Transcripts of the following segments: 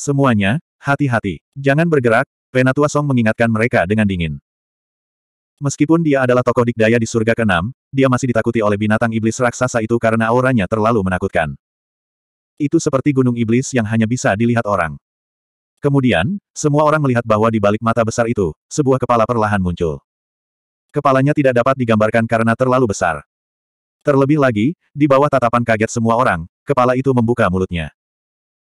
Semuanya, hati-hati. Jangan bergerak, Penatua Song mengingatkan mereka dengan dingin. Meskipun dia adalah tokoh dikdaya di surga ke-6, dia masih ditakuti oleh binatang iblis raksasa itu karena auranya terlalu menakutkan. Itu seperti gunung iblis yang hanya bisa dilihat orang. Kemudian, semua orang melihat bahwa di balik mata besar itu, sebuah kepala perlahan muncul. Kepalanya tidak dapat digambarkan karena terlalu besar. Terlebih lagi, di bawah tatapan kaget semua orang, kepala itu membuka mulutnya.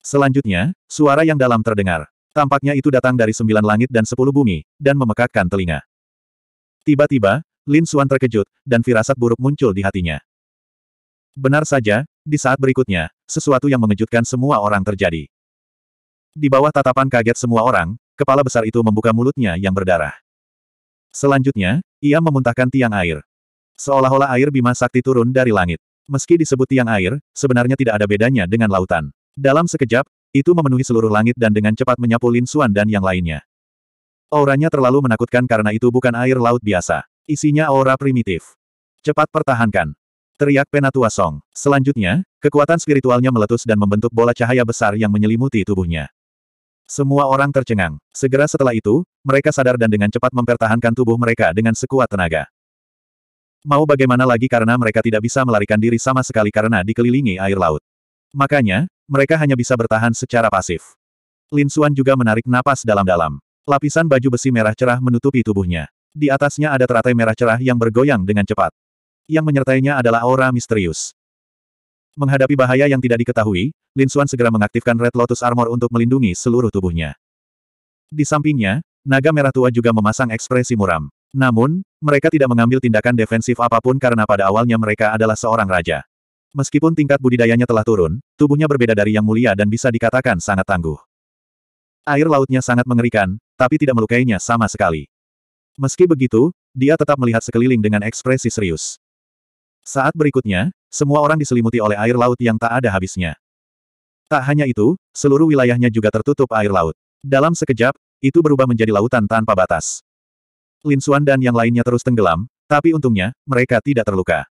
Selanjutnya, suara yang dalam terdengar. Tampaknya itu datang dari sembilan langit dan sepuluh bumi, dan memekakkan telinga. Tiba-tiba, Lin Xuan terkejut, dan firasat buruk muncul di hatinya. Benar saja, di saat berikutnya, sesuatu yang mengejutkan semua orang terjadi. Di bawah tatapan kaget semua orang, kepala besar itu membuka mulutnya yang berdarah. Selanjutnya, ia memuntahkan tiang air. Seolah-olah air bima sakti turun dari langit. Meski disebut tiang air, sebenarnya tidak ada bedanya dengan lautan. Dalam sekejap, itu memenuhi seluruh langit dan dengan cepat menyapu Lin Xuan dan yang lainnya. Auranya terlalu menakutkan karena itu bukan air laut biasa. Isinya aura primitif. Cepat pertahankan. Teriak Penatua Song. Selanjutnya, kekuatan spiritualnya meletus dan membentuk bola cahaya besar yang menyelimuti tubuhnya. Semua orang tercengang. Segera setelah itu, mereka sadar dan dengan cepat mempertahankan tubuh mereka dengan sekuat tenaga. Mau bagaimana lagi karena mereka tidak bisa melarikan diri sama sekali karena dikelilingi air laut. Makanya, mereka hanya bisa bertahan secara pasif. Lin Suan juga menarik napas dalam-dalam. Lapisan baju besi merah cerah menutupi tubuhnya. Di atasnya ada teratai merah cerah yang bergoyang dengan cepat. Yang menyertainya adalah aura misterius. Menghadapi bahaya yang tidak diketahui, Lin Suan segera mengaktifkan Red Lotus Armor untuk melindungi seluruh tubuhnya. Di sampingnya, naga merah tua juga memasang ekspresi muram. Namun, mereka tidak mengambil tindakan defensif apapun karena pada awalnya mereka adalah seorang raja. Meskipun tingkat budidayanya telah turun, tubuhnya berbeda dari yang mulia dan bisa dikatakan sangat tangguh. Air lautnya sangat mengerikan, tapi tidak melukainya sama sekali. Meski begitu, dia tetap melihat sekeliling dengan ekspresi serius. Saat berikutnya, semua orang diselimuti oleh air laut yang tak ada habisnya. Tak hanya itu, seluruh wilayahnya juga tertutup air laut. Dalam sekejap, itu berubah menjadi lautan tanpa batas. Lin Suan dan yang lainnya terus tenggelam, tapi untungnya, mereka tidak terluka.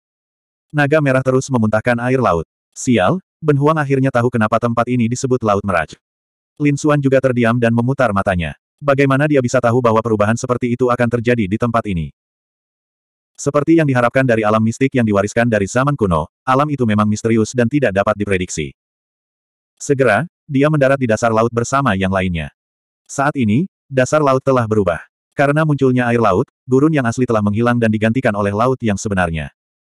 Naga merah terus memuntahkan air laut. Sial, Ben Huang akhirnya tahu kenapa tempat ini disebut Laut Meraj. Lin Xuan juga terdiam dan memutar matanya. Bagaimana dia bisa tahu bahwa perubahan seperti itu akan terjadi di tempat ini? Seperti yang diharapkan dari alam mistik yang diwariskan dari zaman kuno, alam itu memang misterius dan tidak dapat diprediksi. Segera, dia mendarat di dasar laut bersama yang lainnya. Saat ini, dasar laut telah berubah. Karena munculnya air laut, gurun yang asli telah menghilang dan digantikan oleh laut yang sebenarnya.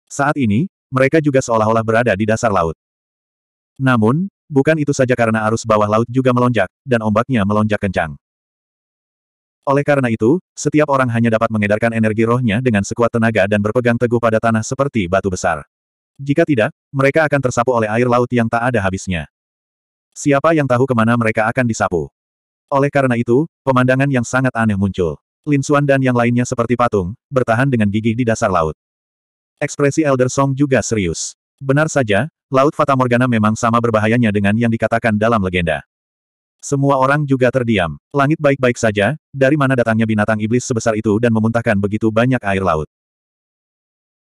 Saat ini, mereka juga seolah-olah berada di dasar laut. Namun, bukan itu saja karena arus bawah laut juga melonjak, dan ombaknya melonjak kencang. Oleh karena itu, setiap orang hanya dapat mengedarkan energi rohnya dengan sekuat tenaga dan berpegang teguh pada tanah seperti batu besar. Jika tidak, mereka akan tersapu oleh air laut yang tak ada habisnya. Siapa yang tahu kemana mereka akan disapu? Oleh karena itu, pemandangan yang sangat aneh muncul. Lin Suan dan yang lainnya seperti patung, bertahan dengan gigih di dasar laut. Ekspresi Elder Song juga serius. Benar saja, Laut Fata Morgana memang sama berbahayanya dengan yang dikatakan dalam legenda. Semua orang juga terdiam. Langit baik-baik saja, dari mana datangnya binatang iblis sebesar itu dan memuntahkan begitu banyak air laut.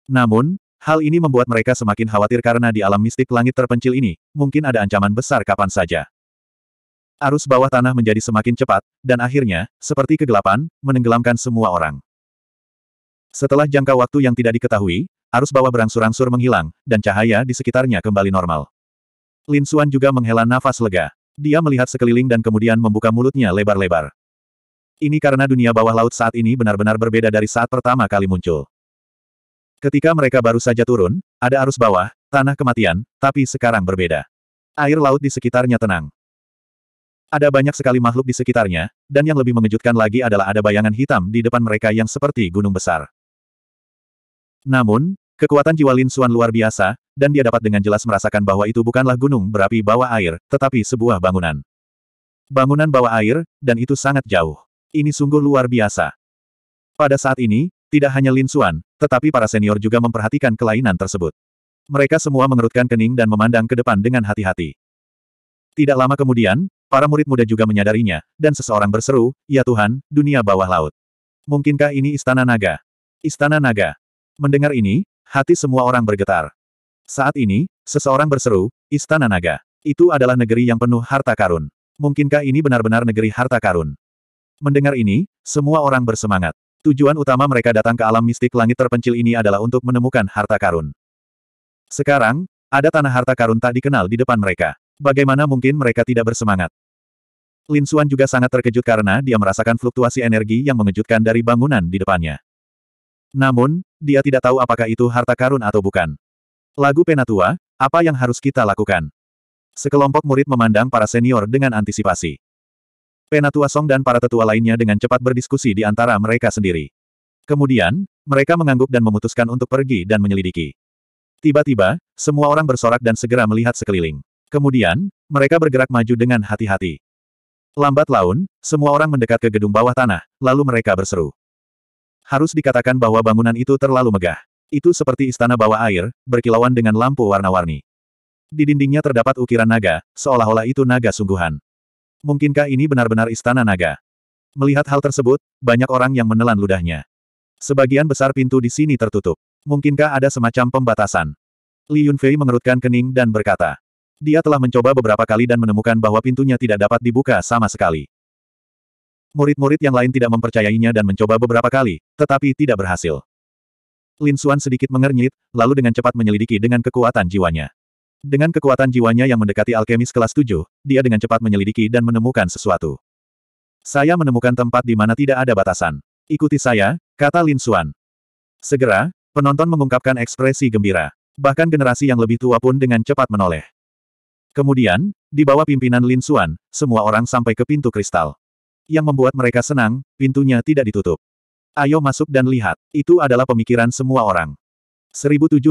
Namun, hal ini membuat mereka semakin khawatir karena di alam mistik langit terpencil ini, mungkin ada ancaman besar kapan saja. Arus bawah tanah menjadi semakin cepat, dan akhirnya, seperti kegelapan, menenggelamkan semua orang. Setelah jangka waktu yang tidak diketahui, arus bawah berangsur-angsur menghilang, dan cahaya di sekitarnya kembali normal. Lin Xuan juga menghela nafas lega. Dia melihat sekeliling dan kemudian membuka mulutnya lebar-lebar. Ini karena dunia bawah laut saat ini benar-benar berbeda dari saat pertama kali muncul. Ketika mereka baru saja turun, ada arus bawah, tanah kematian, tapi sekarang berbeda. Air laut di sekitarnya tenang. Ada banyak sekali makhluk di sekitarnya, dan yang lebih mengejutkan lagi adalah ada bayangan hitam di depan mereka yang seperti gunung besar. Namun, kekuatan jiwa Lin Xuan luar biasa, dan dia dapat dengan jelas merasakan bahwa itu bukanlah gunung berapi bawah air, tetapi sebuah bangunan. Bangunan bawah air, dan itu sangat jauh. Ini sungguh luar biasa. Pada saat ini, tidak hanya Lin Xuan, tetapi para senior juga memperhatikan kelainan tersebut. Mereka semua mengerutkan kening dan memandang ke depan dengan hati-hati. Tidak lama kemudian, para murid muda juga menyadarinya, dan seseorang berseru, Ya Tuhan, dunia bawah laut. Mungkinkah ini Istana Naga? Istana Naga. Mendengar ini, hati semua orang bergetar. Saat ini, seseorang berseru, Istana Naga. Itu adalah negeri yang penuh harta karun. Mungkinkah ini benar-benar negeri harta karun? Mendengar ini, semua orang bersemangat. Tujuan utama mereka datang ke alam mistik langit terpencil ini adalah untuk menemukan harta karun. Sekarang, ada tanah harta karun tak dikenal di depan mereka. Bagaimana mungkin mereka tidak bersemangat? Lin Suan juga sangat terkejut karena dia merasakan fluktuasi energi yang mengejutkan dari bangunan di depannya. Namun, dia tidak tahu apakah itu harta karun atau bukan. Lagu Penatua, apa yang harus kita lakukan? Sekelompok murid memandang para senior dengan antisipasi. Penatua Song dan para tetua lainnya dengan cepat berdiskusi di antara mereka sendiri. Kemudian, mereka mengangguk dan memutuskan untuk pergi dan menyelidiki. Tiba-tiba, semua orang bersorak dan segera melihat sekeliling. Kemudian, mereka bergerak maju dengan hati-hati. Lambat laun, semua orang mendekat ke gedung bawah tanah, lalu mereka berseru. Harus dikatakan bahwa bangunan itu terlalu megah. Itu seperti istana bawah air, berkilauan dengan lampu warna-warni. Di dindingnya terdapat ukiran naga, seolah-olah itu naga sungguhan. Mungkinkah ini benar-benar istana naga? Melihat hal tersebut, banyak orang yang menelan ludahnya. Sebagian besar pintu di sini tertutup. Mungkinkah ada semacam pembatasan? Li Yunfei mengerutkan kening dan berkata. Dia telah mencoba beberapa kali dan menemukan bahwa pintunya tidak dapat dibuka sama sekali. Murid-murid yang lain tidak mempercayainya dan mencoba beberapa kali, tetapi tidak berhasil. Lin Xuan sedikit mengernyit, lalu dengan cepat menyelidiki dengan kekuatan jiwanya. Dengan kekuatan jiwanya yang mendekati alkemis kelas 7, dia dengan cepat menyelidiki dan menemukan sesuatu. Saya menemukan tempat di mana tidak ada batasan. Ikuti saya, kata Lin Xuan. Segera, penonton mengungkapkan ekspresi gembira. Bahkan generasi yang lebih tua pun dengan cepat menoleh. Kemudian, di bawah pimpinan Lin Xuan, semua orang sampai ke pintu kristal yang membuat mereka senang, pintunya tidak ditutup. Ayo masuk dan lihat, itu adalah pemikiran semua orang. 1072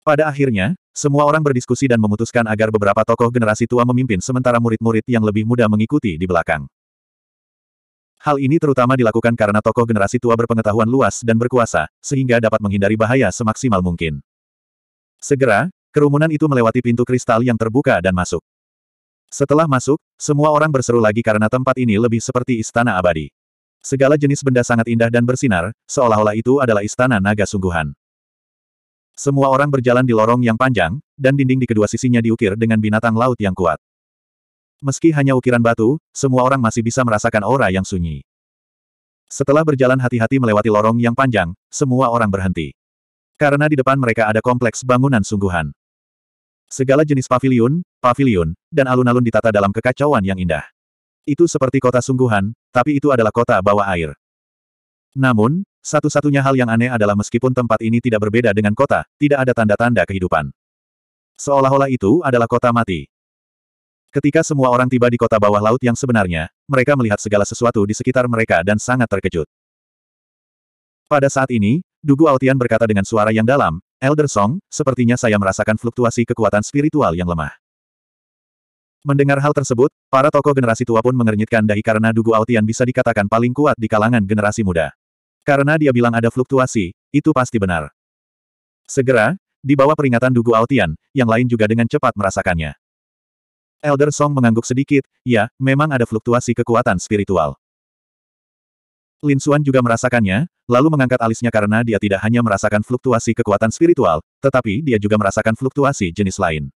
Pada akhirnya, semua orang berdiskusi dan memutuskan agar beberapa tokoh generasi tua memimpin sementara murid-murid yang lebih muda mengikuti di belakang. Hal ini terutama dilakukan karena tokoh generasi tua berpengetahuan luas dan berkuasa, sehingga dapat menghindari bahaya semaksimal mungkin. Segera, kerumunan itu melewati pintu kristal yang terbuka dan masuk. Setelah masuk, semua orang berseru lagi karena tempat ini lebih seperti istana abadi. Segala jenis benda sangat indah dan bersinar, seolah-olah itu adalah istana naga sungguhan. Semua orang berjalan di lorong yang panjang, dan dinding di kedua sisinya diukir dengan binatang laut yang kuat. Meski hanya ukiran batu, semua orang masih bisa merasakan aura yang sunyi. Setelah berjalan hati-hati melewati lorong yang panjang, semua orang berhenti. Karena di depan mereka ada kompleks bangunan sungguhan. Segala jenis pavilion, pavilion, dan alun-alun ditata dalam kekacauan yang indah. Itu seperti kota sungguhan, tapi itu adalah kota bawah air. Namun, satu-satunya hal yang aneh adalah meskipun tempat ini tidak berbeda dengan kota, tidak ada tanda-tanda kehidupan. Seolah-olah itu adalah kota mati. Ketika semua orang tiba di kota bawah laut yang sebenarnya, mereka melihat segala sesuatu di sekitar mereka dan sangat terkejut. Pada saat ini, Dugu Altian berkata dengan suara yang dalam, Elder Song, sepertinya saya merasakan fluktuasi kekuatan spiritual yang lemah. Mendengar hal tersebut, para tokoh generasi tua pun mengernyitkan dahi karena Dugu Aotian bisa dikatakan paling kuat di kalangan generasi muda. Karena dia bilang ada fluktuasi, itu pasti benar. Segera, di bawah peringatan Dugu Aotian, yang lain juga dengan cepat merasakannya. Elder Song mengangguk sedikit, ya, memang ada fluktuasi kekuatan spiritual. Lin Xuan juga merasakannya, lalu mengangkat alisnya karena dia tidak hanya merasakan fluktuasi kekuatan spiritual, tetapi dia juga merasakan fluktuasi jenis lain.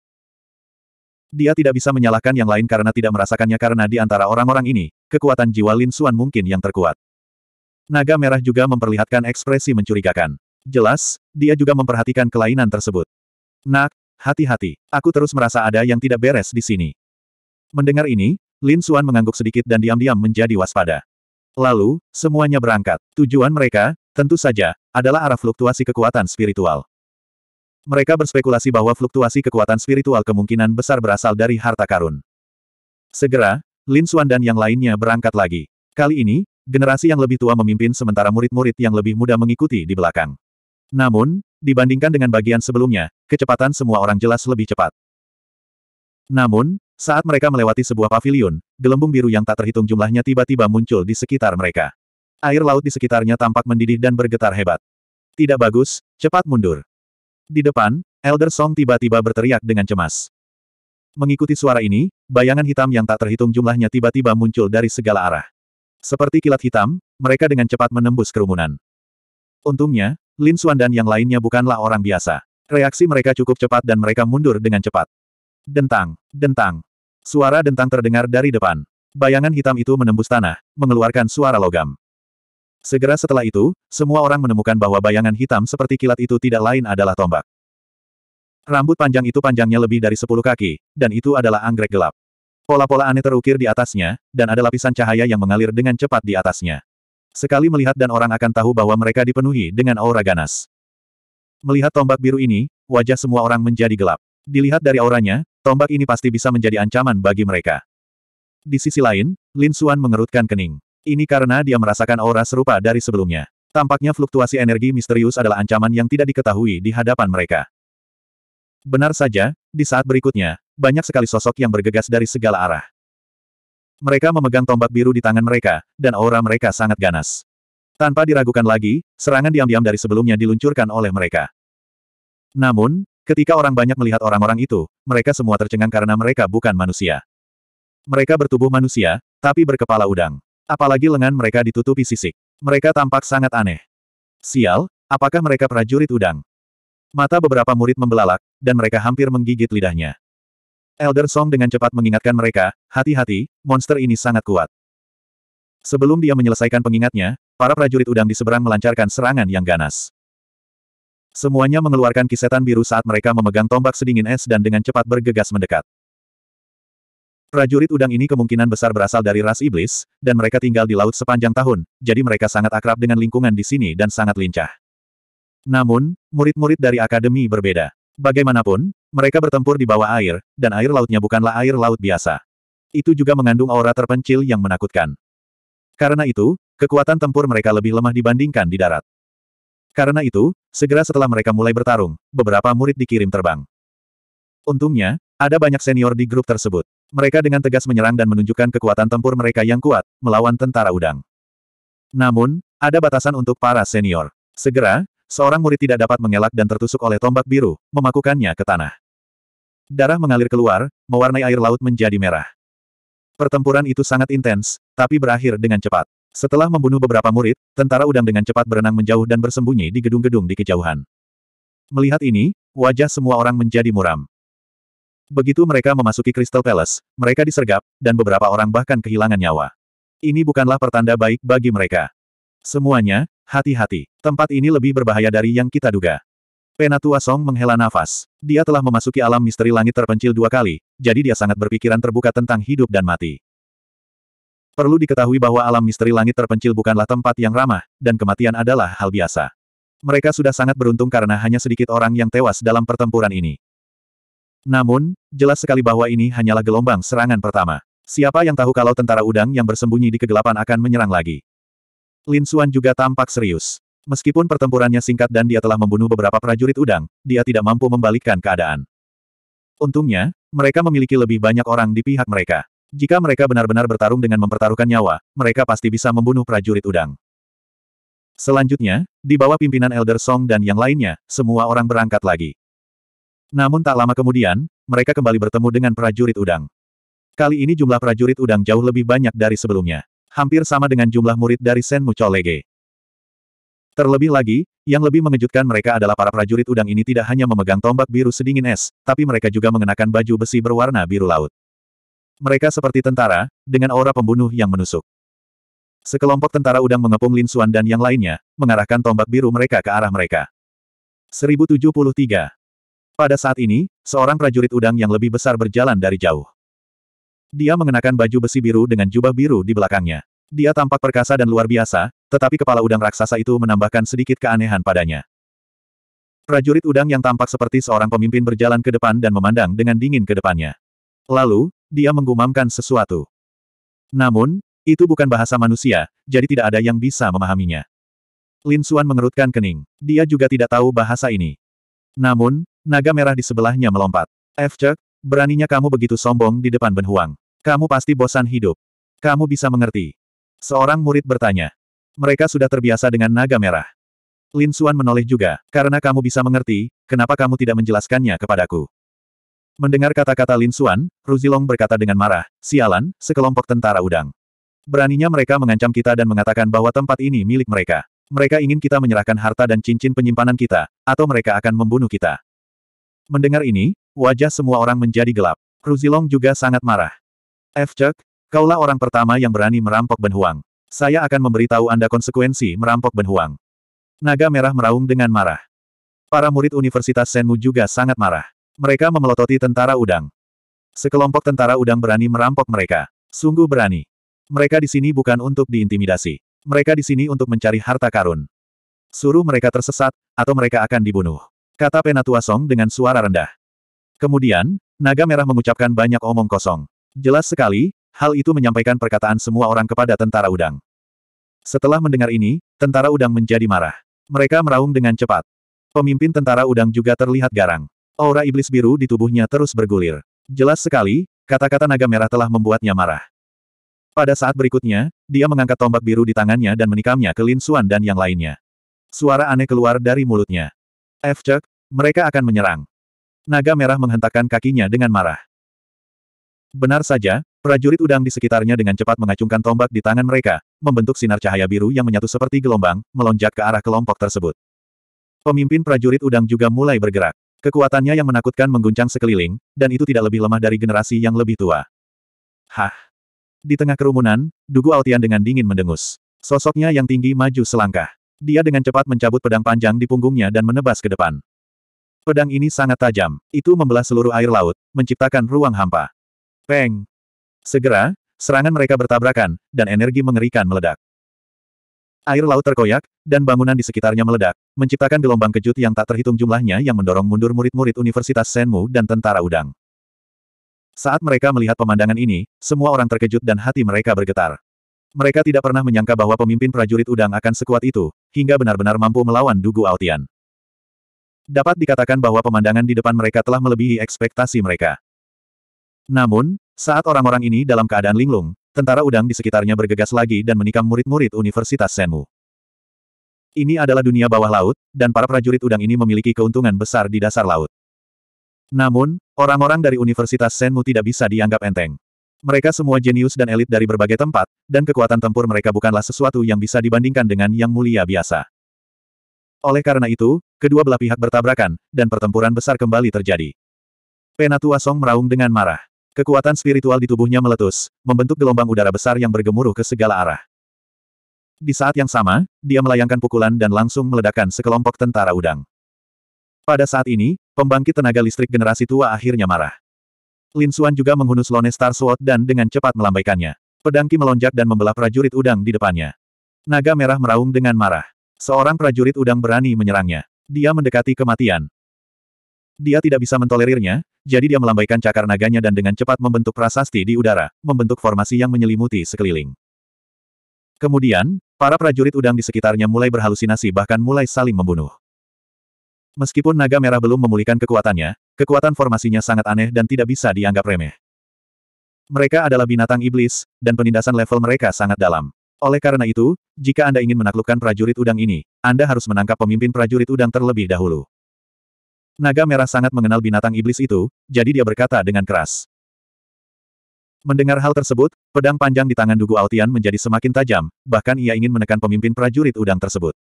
Dia tidak bisa menyalahkan yang lain karena tidak merasakannya karena di antara orang-orang ini, kekuatan jiwa Lin Xuan mungkin yang terkuat. Naga merah juga memperlihatkan ekspresi mencurigakan. Jelas, dia juga memperhatikan kelainan tersebut. Nak, hati-hati, aku terus merasa ada yang tidak beres di sini. Mendengar ini, Lin Xuan mengangguk sedikit dan diam-diam menjadi waspada. Lalu, semuanya berangkat. Tujuan mereka, tentu saja, adalah arah fluktuasi kekuatan spiritual. Mereka berspekulasi bahwa fluktuasi kekuatan spiritual kemungkinan besar berasal dari harta karun. Segera, Lin Xuan dan yang lainnya berangkat lagi. Kali ini, generasi yang lebih tua memimpin sementara murid-murid yang lebih muda mengikuti di belakang. Namun, dibandingkan dengan bagian sebelumnya, kecepatan semua orang jelas lebih cepat. Namun, saat mereka melewati sebuah paviliun, gelembung biru yang tak terhitung jumlahnya tiba-tiba muncul di sekitar mereka. Air laut di sekitarnya tampak mendidih dan bergetar hebat. Tidak bagus, cepat mundur. Di depan, Elder Song tiba-tiba berteriak dengan cemas. Mengikuti suara ini, bayangan hitam yang tak terhitung jumlahnya tiba-tiba muncul dari segala arah. Seperti kilat hitam, mereka dengan cepat menembus kerumunan. Untungnya, Lin Xuan dan yang lainnya bukanlah orang biasa. Reaksi mereka cukup cepat dan mereka mundur dengan cepat. Dentang, dentang. Suara dentang terdengar dari depan. Bayangan hitam itu menembus tanah, mengeluarkan suara logam. Segera setelah itu, semua orang menemukan bahwa bayangan hitam seperti kilat itu tidak lain adalah tombak. Rambut panjang itu panjangnya lebih dari 10 kaki, dan itu adalah anggrek gelap. Pola-pola aneh terukir di atasnya, dan ada lapisan cahaya yang mengalir dengan cepat di atasnya. Sekali melihat dan orang akan tahu bahwa mereka dipenuhi dengan aura ganas. Melihat tombak biru ini, wajah semua orang menjadi gelap. Dilihat dari auranya, Tombak ini pasti bisa menjadi ancaman bagi mereka. Di sisi lain, Lin Xuan mengerutkan kening. Ini karena dia merasakan aura serupa dari sebelumnya. Tampaknya fluktuasi energi misterius adalah ancaman yang tidak diketahui di hadapan mereka. Benar saja, di saat berikutnya, banyak sekali sosok yang bergegas dari segala arah. Mereka memegang tombak biru di tangan mereka, dan aura mereka sangat ganas. Tanpa diragukan lagi, serangan diam-diam dari sebelumnya diluncurkan oleh mereka. Namun, Ketika orang banyak melihat orang-orang itu, mereka semua tercengang karena mereka bukan manusia. Mereka bertubuh manusia, tapi berkepala udang. Apalagi lengan mereka ditutupi sisik. Mereka tampak sangat aneh. Sial, apakah mereka prajurit udang? Mata beberapa murid membelalak, dan mereka hampir menggigit lidahnya. Elder Song dengan cepat mengingatkan mereka, hati-hati, monster ini sangat kuat. Sebelum dia menyelesaikan pengingatnya, para prajurit udang di seberang melancarkan serangan yang ganas. Semuanya mengeluarkan kisetan biru saat mereka memegang tombak sedingin es dan dengan cepat bergegas mendekat. Prajurit udang ini kemungkinan besar berasal dari ras iblis, dan mereka tinggal di laut sepanjang tahun, jadi mereka sangat akrab dengan lingkungan di sini dan sangat lincah. Namun, murid-murid dari akademi berbeda. Bagaimanapun, mereka bertempur di bawah air, dan air lautnya bukanlah air laut biasa. Itu juga mengandung aura terpencil yang menakutkan. Karena itu, kekuatan tempur mereka lebih lemah dibandingkan di darat. Karena itu, segera setelah mereka mulai bertarung, beberapa murid dikirim terbang. Untungnya, ada banyak senior di grup tersebut. Mereka dengan tegas menyerang dan menunjukkan kekuatan tempur mereka yang kuat, melawan tentara udang. Namun, ada batasan untuk para senior. Segera, seorang murid tidak dapat mengelak dan tertusuk oleh tombak biru, memakukannya ke tanah. Darah mengalir keluar, mewarnai air laut menjadi merah. Pertempuran itu sangat intens, tapi berakhir dengan cepat. Setelah membunuh beberapa murid, tentara udang dengan cepat berenang menjauh dan bersembunyi di gedung-gedung di kejauhan. Melihat ini, wajah semua orang menjadi muram. Begitu mereka memasuki Crystal Palace, mereka disergap, dan beberapa orang bahkan kehilangan nyawa. Ini bukanlah pertanda baik bagi mereka. Semuanya, hati-hati. Tempat ini lebih berbahaya dari yang kita duga. Penatua Song menghela nafas. Dia telah memasuki alam misteri langit terpencil dua kali, jadi dia sangat berpikiran terbuka tentang hidup dan mati. Perlu diketahui bahwa alam misteri langit terpencil bukanlah tempat yang ramah, dan kematian adalah hal biasa. Mereka sudah sangat beruntung karena hanya sedikit orang yang tewas dalam pertempuran ini. Namun, jelas sekali bahwa ini hanyalah gelombang serangan pertama. Siapa yang tahu kalau tentara udang yang bersembunyi di kegelapan akan menyerang lagi? Lin Xuan juga tampak serius. Meskipun pertempurannya singkat dan dia telah membunuh beberapa prajurit udang, dia tidak mampu membalikkan keadaan. Untungnya, mereka memiliki lebih banyak orang di pihak mereka. Jika mereka benar-benar bertarung dengan mempertaruhkan nyawa, mereka pasti bisa membunuh prajurit udang. Selanjutnya, di bawah pimpinan Elder Song dan yang lainnya, semua orang berangkat lagi. Namun tak lama kemudian, mereka kembali bertemu dengan prajurit udang. Kali ini jumlah prajurit udang jauh lebih banyak dari sebelumnya. Hampir sama dengan jumlah murid dari Senmu Cholege. Terlebih lagi, yang lebih mengejutkan mereka adalah para prajurit udang ini tidak hanya memegang tombak biru sedingin es, tapi mereka juga mengenakan baju besi berwarna biru laut. Mereka seperti tentara, dengan aura pembunuh yang menusuk. Sekelompok tentara udang mengepung Lin Xuan dan yang lainnya, mengarahkan tombak biru mereka ke arah mereka. 1073. Pada saat ini, seorang prajurit udang yang lebih besar berjalan dari jauh. Dia mengenakan baju besi biru dengan jubah biru di belakangnya. Dia tampak perkasa dan luar biasa, tetapi kepala udang raksasa itu menambahkan sedikit keanehan padanya. Prajurit udang yang tampak seperti seorang pemimpin berjalan ke depan dan memandang dengan dingin ke depannya. Lalu, dia menggumamkan sesuatu. Namun, itu bukan bahasa manusia, jadi tidak ada yang bisa memahaminya. Lin Xuan mengerutkan kening. Dia juga tidak tahu bahasa ini. Namun, naga merah di sebelahnya melompat. F. beraninya kamu begitu sombong di depan Ben Huang. Kamu pasti bosan hidup. Kamu bisa mengerti. Seorang murid bertanya. Mereka sudah terbiasa dengan naga merah. Lin Xuan menoleh juga, karena kamu bisa mengerti, kenapa kamu tidak menjelaskannya kepadaku. Mendengar kata-kata Lin Xuan, Ruzilong berkata dengan marah, sialan, sekelompok tentara udang. Beraninya mereka mengancam kita dan mengatakan bahwa tempat ini milik mereka. Mereka ingin kita menyerahkan harta dan cincin penyimpanan kita, atau mereka akan membunuh kita. Mendengar ini, wajah semua orang menjadi gelap. Ruzilong juga sangat marah. F. Chuck, kaulah orang pertama yang berani merampok Ben Huang. Saya akan memberitahu Anda konsekuensi merampok Ben Huang. Naga merah meraung dengan marah. Para murid Universitas Senmu juga sangat marah. Mereka memelototi tentara udang. Sekelompok tentara udang berani merampok mereka. Sungguh berani. Mereka di sini bukan untuk diintimidasi. Mereka di sini untuk mencari harta karun. Suruh mereka tersesat, atau mereka akan dibunuh. Kata Penatua Song dengan suara rendah. Kemudian, Naga Merah mengucapkan banyak omong kosong. Jelas sekali, hal itu menyampaikan perkataan semua orang kepada tentara udang. Setelah mendengar ini, tentara udang menjadi marah. Mereka meraung dengan cepat. Pemimpin tentara udang juga terlihat garang. Aura iblis biru di tubuhnya terus bergulir. Jelas sekali, kata-kata naga merah telah membuatnya marah. Pada saat berikutnya, dia mengangkat tombak biru di tangannya dan menikamnya ke Lin Xuan dan yang lainnya. Suara aneh keluar dari mulutnya. F. Chuck, mereka akan menyerang. Naga merah menghentakkan kakinya dengan marah. Benar saja, prajurit udang di sekitarnya dengan cepat mengacungkan tombak di tangan mereka, membentuk sinar cahaya biru yang menyatu seperti gelombang, melonjak ke arah kelompok tersebut. Pemimpin prajurit udang juga mulai bergerak. Kekuatannya yang menakutkan mengguncang sekeliling, dan itu tidak lebih lemah dari generasi yang lebih tua. Hah! Di tengah kerumunan, Dugu Altian dengan dingin mendengus. Sosoknya yang tinggi maju selangkah. Dia dengan cepat mencabut pedang panjang di punggungnya dan menebas ke depan. Pedang ini sangat tajam. Itu membelah seluruh air laut, menciptakan ruang hampa. Peng! Segera, serangan mereka bertabrakan, dan energi mengerikan meledak. Air laut terkoyak, dan bangunan di sekitarnya meledak, menciptakan gelombang kejut yang tak terhitung jumlahnya yang mendorong mundur murid-murid Universitas Senmu dan tentara udang. Saat mereka melihat pemandangan ini, semua orang terkejut dan hati mereka bergetar. Mereka tidak pernah menyangka bahwa pemimpin prajurit udang akan sekuat itu, hingga benar-benar mampu melawan Dugu Aotian. Dapat dikatakan bahwa pemandangan di depan mereka telah melebihi ekspektasi mereka. Namun, saat orang-orang ini dalam keadaan linglung, Tentara udang di sekitarnya bergegas lagi dan menikam murid-murid Universitas Senmu. Ini adalah dunia bawah laut, dan para prajurit udang ini memiliki keuntungan besar di dasar laut. Namun, orang-orang dari Universitas Senmu tidak bisa dianggap enteng. Mereka semua jenius dan elit dari berbagai tempat, dan kekuatan tempur mereka bukanlah sesuatu yang bisa dibandingkan dengan yang mulia biasa. Oleh karena itu, kedua belah pihak bertabrakan, dan pertempuran besar kembali terjadi. Penatua Song meraung dengan marah. Kekuatan spiritual di tubuhnya meletus, membentuk gelombang udara besar yang bergemuruh ke segala arah. Di saat yang sama, dia melayangkan pukulan dan langsung meledakkan sekelompok tentara udang. Pada saat ini, pembangkit tenaga listrik generasi tua akhirnya marah. Lin Xuan juga menghunus Lone Star Sword dan dengan cepat melambaikannya. Pedangki melonjak dan membelah prajurit udang di depannya. Naga merah meraung dengan marah. Seorang prajurit udang berani menyerangnya. Dia mendekati kematian. Dia tidak bisa mentolerirnya, jadi dia melambaikan cakar naganya dan dengan cepat membentuk prasasti di udara, membentuk formasi yang menyelimuti sekeliling. Kemudian, para prajurit udang di sekitarnya mulai berhalusinasi bahkan mulai saling membunuh. Meskipun naga merah belum memulihkan kekuatannya, kekuatan formasinya sangat aneh dan tidak bisa dianggap remeh. Mereka adalah binatang iblis, dan penindasan level mereka sangat dalam. Oleh karena itu, jika Anda ingin menaklukkan prajurit udang ini, Anda harus menangkap pemimpin prajurit udang terlebih dahulu. Naga merah sangat mengenal binatang iblis itu, jadi dia berkata dengan keras. Mendengar hal tersebut, pedang panjang di tangan Dugu Altian menjadi semakin tajam, bahkan ia ingin menekan pemimpin prajurit udang tersebut.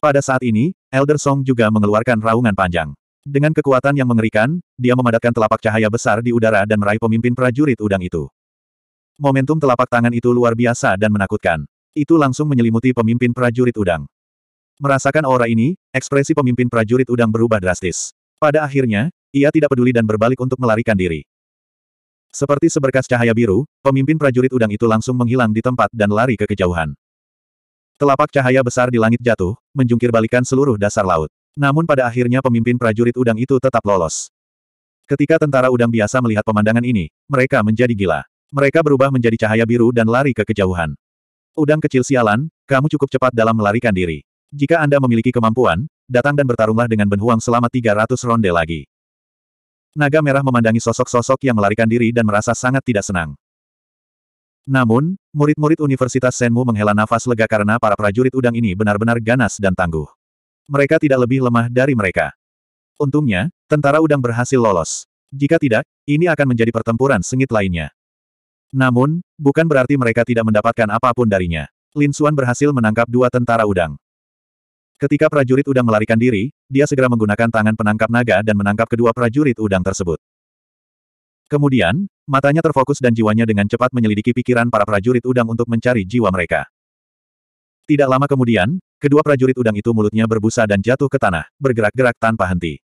Pada saat ini, Elder Song juga mengeluarkan raungan panjang. Dengan kekuatan yang mengerikan, dia memadatkan telapak cahaya besar di udara dan meraih pemimpin prajurit udang itu. Momentum telapak tangan itu luar biasa dan menakutkan. Itu langsung menyelimuti pemimpin prajurit udang. Merasakan aura ini, ekspresi pemimpin prajurit udang berubah drastis. Pada akhirnya, ia tidak peduli dan berbalik untuk melarikan diri. Seperti seberkas cahaya biru, pemimpin prajurit udang itu langsung menghilang di tempat dan lari ke kejauhan. Telapak cahaya besar di langit jatuh, menjungkir balikan seluruh dasar laut. Namun pada akhirnya pemimpin prajurit udang itu tetap lolos. Ketika tentara udang biasa melihat pemandangan ini, mereka menjadi gila. Mereka berubah menjadi cahaya biru dan lari ke kejauhan. Udang kecil sialan, kamu cukup cepat dalam melarikan diri. Jika Anda memiliki kemampuan, datang dan bertarunglah dengan Benhuang selama 300 ronde lagi. Naga merah memandangi sosok-sosok yang melarikan diri dan merasa sangat tidak senang. Namun, murid-murid Universitas Senmu menghela nafas lega karena para prajurit udang ini benar-benar ganas dan tangguh. Mereka tidak lebih lemah dari mereka. Untungnya, tentara udang berhasil lolos. Jika tidak, ini akan menjadi pertempuran sengit lainnya. Namun, bukan berarti mereka tidak mendapatkan apapun darinya. Lin Xuan berhasil menangkap dua tentara udang. Ketika prajurit udang melarikan diri, dia segera menggunakan tangan penangkap naga dan menangkap kedua prajurit udang tersebut. Kemudian, matanya terfokus dan jiwanya dengan cepat menyelidiki pikiran para prajurit udang untuk mencari jiwa mereka. Tidak lama kemudian, kedua prajurit udang itu mulutnya berbusa dan jatuh ke tanah, bergerak-gerak tanpa henti.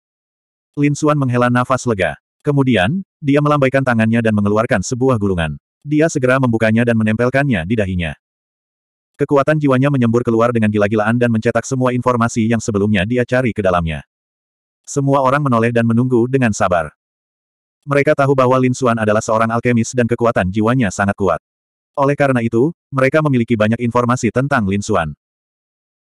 Lin Xuan menghela nafas lega. Kemudian, dia melambaikan tangannya dan mengeluarkan sebuah gulungan. Dia segera membukanya dan menempelkannya di dahinya. Kekuatan jiwanya menyembur keluar dengan gila-gilaan dan mencetak semua informasi yang sebelumnya dia cari ke dalamnya. Semua orang menoleh dan menunggu dengan sabar. Mereka tahu bahwa Lin Xuan adalah seorang alkemis dan kekuatan jiwanya sangat kuat. Oleh karena itu, mereka memiliki banyak informasi tentang Lin Xuan.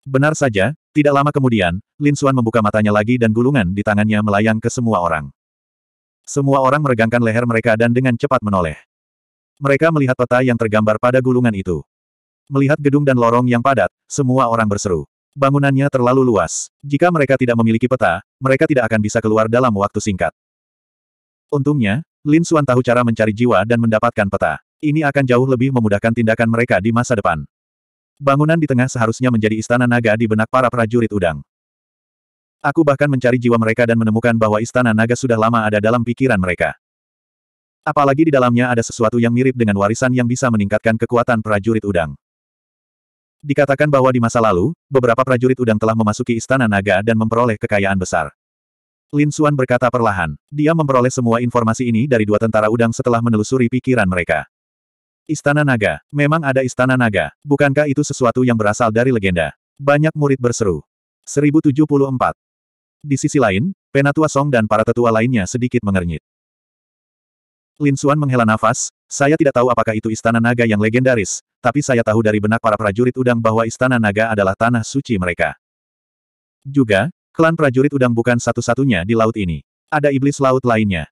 Benar saja, tidak lama kemudian, Lin Xuan membuka matanya lagi dan gulungan di tangannya melayang ke semua orang. Semua orang meregangkan leher mereka dan dengan cepat menoleh. Mereka melihat peta yang tergambar pada gulungan itu. Melihat gedung dan lorong yang padat, semua orang berseru. Bangunannya terlalu luas. Jika mereka tidak memiliki peta, mereka tidak akan bisa keluar dalam waktu singkat. Untungnya, Lin Xuan tahu cara mencari jiwa dan mendapatkan peta. Ini akan jauh lebih memudahkan tindakan mereka di masa depan. Bangunan di tengah seharusnya menjadi istana naga di benak para prajurit udang. Aku bahkan mencari jiwa mereka dan menemukan bahwa istana naga sudah lama ada dalam pikiran mereka. Apalagi di dalamnya ada sesuatu yang mirip dengan warisan yang bisa meningkatkan kekuatan prajurit udang. Dikatakan bahwa di masa lalu, beberapa prajurit udang telah memasuki istana naga dan memperoleh kekayaan besar. Lin Suan berkata perlahan, dia memperoleh semua informasi ini dari dua tentara udang setelah menelusuri pikiran mereka. Istana naga, memang ada istana naga, bukankah itu sesuatu yang berasal dari legenda? Banyak murid berseru. 1074. Di sisi lain, Penatua Song dan para tetua lainnya sedikit mengernyit. Lin Suan menghela nafas, saya tidak tahu apakah itu istana naga yang legendaris, tapi saya tahu dari benak para prajurit udang bahwa istana naga adalah tanah suci mereka. Juga, klan prajurit udang bukan satu-satunya di laut ini. Ada iblis laut lainnya.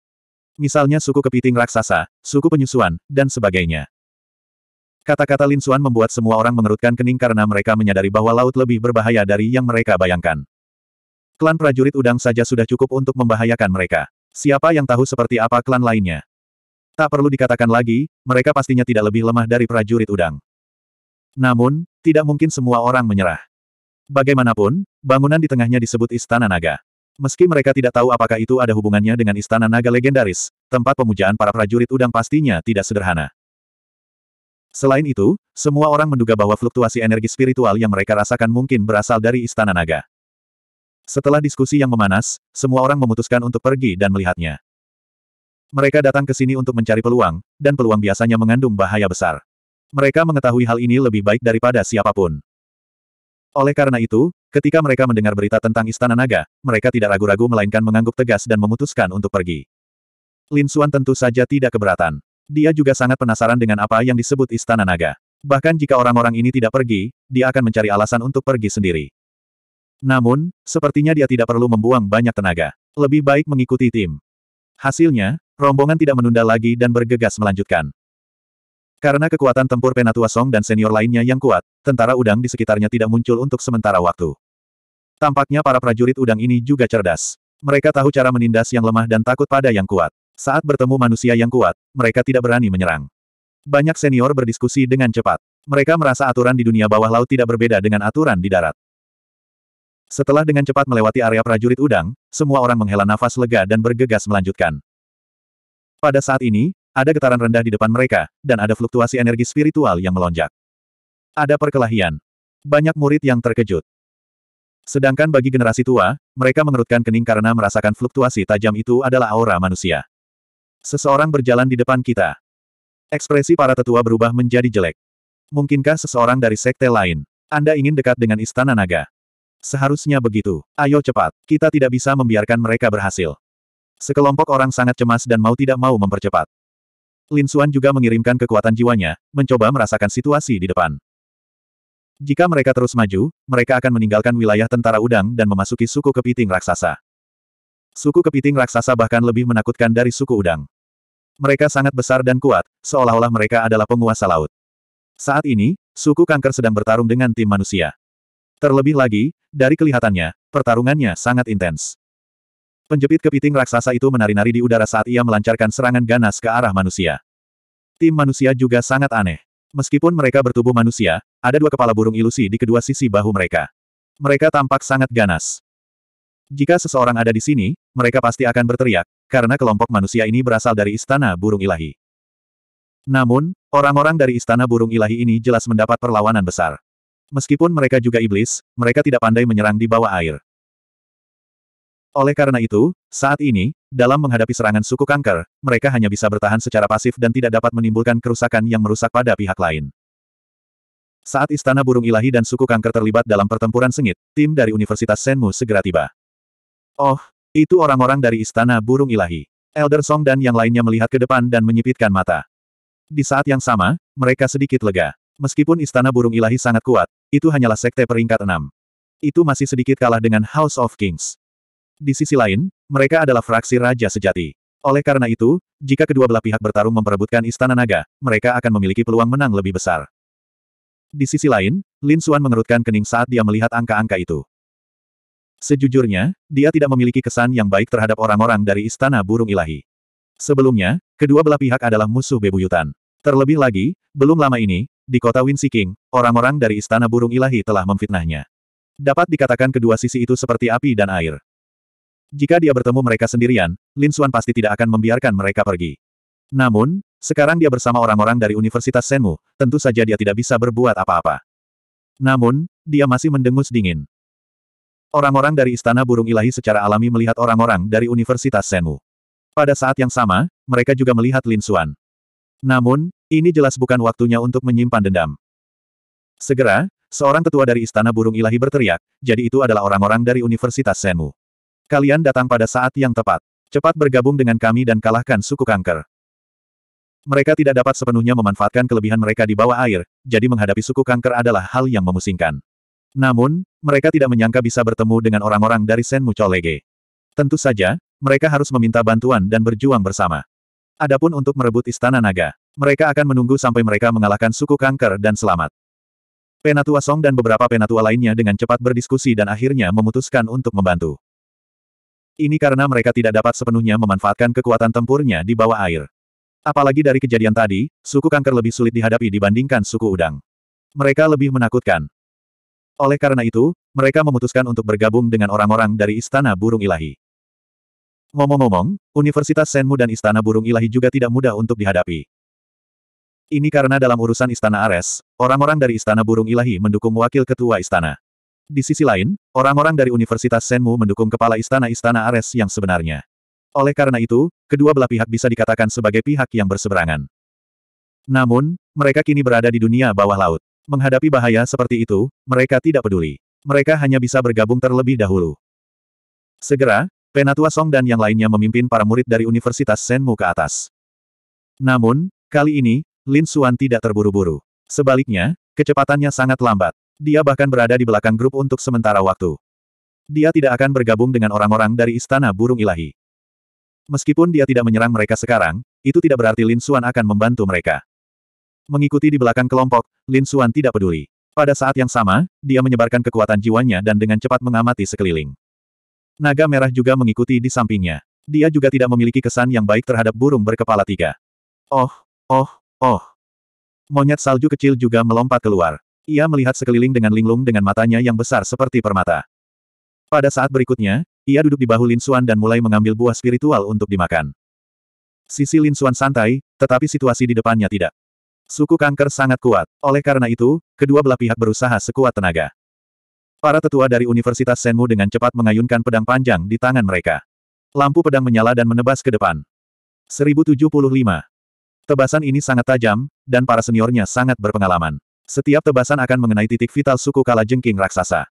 Misalnya suku kepiting raksasa, suku penyusuan, dan sebagainya. Kata-kata Lin Suan membuat semua orang mengerutkan kening karena mereka menyadari bahwa laut lebih berbahaya dari yang mereka bayangkan. Klan prajurit udang saja sudah cukup untuk membahayakan mereka. Siapa yang tahu seperti apa klan lainnya? Tak perlu dikatakan lagi, mereka pastinya tidak lebih lemah dari prajurit udang. Namun, tidak mungkin semua orang menyerah. Bagaimanapun, bangunan di tengahnya disebut Istana Naga. Meski mereka tidak tahu apakah itu ada hubungannya dengan Istana Naga legendaris, tempat pemujaan para prajurit udang pastinya tidak sederhana. Selain itu, semua orang menduga bahwa fluktuasi energi spiritual yang mereka rasakan mungkin berasal dari Istana Naga. Setelah diskusi yang memanas, semua orang memutuskan untuk pergi dan melihatnya. Mereka datang ke sini untuk mencari peluang, dan peluang biasanya mengandung bahaya besar. Mereka mengetahui hal ini lebih baik daripada siapapun. Oleh karena itu, ketika mereka mendengar berita tentang Istana Naga, mereka tidak ragu-ragu melainkan mengangguk tegas dan memutuskan untuk pergi. Lin Xuan tentu saja tidak keberatan. Dia juga sangat penasaran dengan apa yang disebut Istana Naga. Bahkan jika orang-orang ini tidak pergi, dia akan mencari alasan untuk pergi sendiri. Namun, sepertinya dia tidak perlu membuang banyak tenaga. Lebih baik mengikuti tim. Hasilnya, Rombongan tidak menunda lagi dan bergegas melanjutkan. Karena kekuatan tempur Penatua Song dan senior lainnya yang kuat, tentara udang di sekitarnya tidak muncul untuk sementara waktu. Tampaknya para prajurit udang ini juga cerdas. Mereka tahu cara menindas yang lemah dan takut pada yang kuat. Saat bertemu manusia yang kuat, mereka tidak berani menyerang. Banyak senior berdiskusi dengan cepat. Mereka merasa aturan di dunia bawah laut tidak berbeda dengan aturan di darat. Setelah dengan cepat melewati area prajurit udang, semua orang menghela nafas lega dan bergegas melanjutkan. Pada saat ini, ada getaran rendah di depan mereka, dan ada fluktuasi energi spiritual yang melonjak. Ada perkelahian. Banyak murid yang terkejut. Sedangkan bagi generasi tua, mereka mengerutkan kening karena merasakan fluktuasi tajam itu adalah aura manusia. Seseorang berjalan di depan kita. Ekspresi para tetua berubah menjadi jelek. Mungkinkah seseorang dari sekte lain? Anda ingin dekat dengan istana naga? Seharusnya begitu. Ayo cepat, kita tidak bisa membiarkan mereka berhasil. Sekelompok orang sangat cemas dan mau tidak mau mempercepat. Lin Xuan juga mengirimkan kekuatan jiwanya, mencoba merasakan situasi di depan. Jika mereka terus maju, mereka akan meninggalkan wilayah tentara udang dan memasuki suku kepiting raksasa. Suku kepiting raksasa bahkan lebih menakutkan dari suku udang. Mereka sangat besar dan kuat, seolah-olah mereka adalah penguasa laut. Saat ini, suku kanker sedang bertarung dengan tim manusia. Terlebih lagi, dari kelihatannya, pertarungannya sangat intens. Penjepit kepiting raksasa itu menari-nari di udara saat ia melancarkan serangan ganas ke arah manusia. Tim manusia juga sangat aneh. Meskipun mereka bertubuh manusia, ada dua kepala burung ilusi di kedua sisi bahu mereka. Mereka tampak sangat ganas. Jika seseorang ada di sini, mereka pasti akan berteriak, karena kelompok manusia ini berasal dari Istana Burung Ilahi. Namun, orang-orang dari Istana Burung Ilahi ini jelas mendapat perlawanan besar. Meskipun mereka juga iblis, mereka tidak pandai menyerang di bawah air. Oleh karena itu, saat ini, dalam menghadapi serangan suku kanker, mereka hanya bisa bertahan secara pasif dan tidak dapat menimbulkan kerusakan yang merusak pada pihak lain. Saat Istana Burung Ilahi dan suku kanker terlibat dalam pertempuran sengit, tim dari Universitas Senmu segera tiba. Oh, itu orang-orang dari Istana Burung Ilahi. Elder Song dan yang lainnya melihat ke depan dan menyipitkan mata. Di saat yang sama, mereka sedikit lega. Meskipun Istana Burung Ilahi sangat kuat, itu hanyalah sekte peringkat enam. Itu masih sedikit kalah dengan House of Kings. Di sisi lain, mereka adalah fraksi Raja Sejati. Oleh karena itu, jika kedua belah pihak bertarung memperebutkan Istana Naga, mereka akan memiliki peluang menang lebih besar. Di sisi lain, Lin Xuan mengerutkan kening saat dia melihat angka-angka itu. Sejujurnya, dia tidak memiliki kesan yang baik terhadap orang-orang dari Istana Burung Ilahi. Sebelumnya, kedua belah pihak adalah musuh bebuyutan. Terlebih lagi, belum lama ini, di kota Winsiking, orang-orang dari Istana Burung Ilahi telah memfitnahnya. Dapat dikatakan kedua sisi itu seperti api dan air. Jika dia bertemu mereka sendirian, Lin Xuan pasti tidak akan membiarkan mereka pergi. Namun, sekarang dia bersama orang-orang dari Universitas Senmu, tentu saja dia tidak bisa berbuat apa-apa. Namun, dia masih mendengus dingin. Orang-orang dari Istana Burung Ilahi secara alami melihat orang-orang dari Universitas Senmu. Pada saat yang sama, mereka juga melihat Lin Xuan. Namun, ini jelas bukan waktunya untuk menyimpan dendam. Segera, seorang tetua dari Istana Burung Ilahi berteriak, jadi itu adalah orang-orang dari Universitas Senmu. Kalian datang pada saat yang tepat. Cepat bergabung dengan kami dan kalahkan suku kanker. Mereka tidak dapat sepenuhnya memanfaatkan kelebihan mereka di bawah air, jadi menghadapi suku kanker adalah hal yang memusingkan. Namun, mereka tidak menyangka bisa bertemu dengan orang-orang dari Senmu Mucholege. Tentu saja, mereka harus meminta bantuan dan berjuang bersama. Adapun untuk merebut Istana Naga, mereka akan menunggu sampai mereka mengalahkan suku kanker dan selamat. Penatua Song dan beberapa penatua lainnya dengan cepat berdiskusi dan akhirnya memutuskan untuk membantu. Ini karena mereka tidak dapat sepenuhnya memanfaatkan kekuatan tempurnya di bawah air. Apalagi dari kejadian tadi, suku kanker lebih sulit dihadapi dibandingkan suku udang. Mereka lebih menakutkan. Oleh karena itu, mereka memutuskan untuk bergabung dengan orang-orang dari Istana Burung Ilahi. Ngomong-ngomong, Universitas Senmu dan Istana Burung Ilahi juga tidak mudah untuk dihadapi. Ini karena dalam urusan Istana Ares, orang-orang dari Istana Burung Ilahi mendukung wakil ketua istana. Di sisi lain, orang-orang dari Universitas Senmu mendukung kepala istana-istana Ares yang sebenarnya. Oleh karena itu, kedua belah pihak bisa dikatakan sebagai pihak yang berseberangan. Namun, mereka kini berada di dunia bawah laut. Menghadapi bahaya seperti itu, mereka tidak peduli. Mereka hanya bisa bergabung terlebih dahulu. Segera, Penatua Song dan yang lainnya memimpin para murid dari Universitas Senmu ke atas. Namun, kali ini, Lin Xuan tidak terburu-buru. Sebaliknya, kecepatannya sangat lambat. Dia bahkan berada di belakang grup untuk sementara waktu. Dia tidak akan bergabung dengan orang-orang dari Istana Burung Ilahi. Meskipun dia tidak menyerang mereka sekarang, itu tidak berarti Lin Xuan akan membantu mereka. Mengikuti di belakang kelompok, Lin Xuan tidak peduli. Pada saat yang sama, dia menyebarkan kekuatan jiwanya dan dengan cepat mengamati sekeliling. Naga merah juga mengikuti di sampingnya. Dia juga tidak memiliki kesan yang baik terhadap burung berkepala tiga. Oh, oh, oh. Monyet salju kecil juga melompat keluar. Ia melihat sekeliling dengan linglung dengan matanya yang besar seperti permata. Pada saat berikutnya, ia duduk di bahu Lin Xuan dan mulai mengambil buah spiritual untuk dimakan. Sisi Lin Xuan santai, tetapi situasi di depannya tidak. Suku kanker sangat kuat. Oleh karena itu, kedua belah pihak berusaha sekuat tenaga. Para tetua dari Universitas Senmu dengan cepat mengayunkan pedang panjang di tangan mereka. Lampu pedang menyala dan menebas ke depan. 1075. Tebasan ini sangat tajam, dan para seniornya sangat berpengalaman. Setiap tebasan akan mengenai titik vital suku kalajengking raksasa.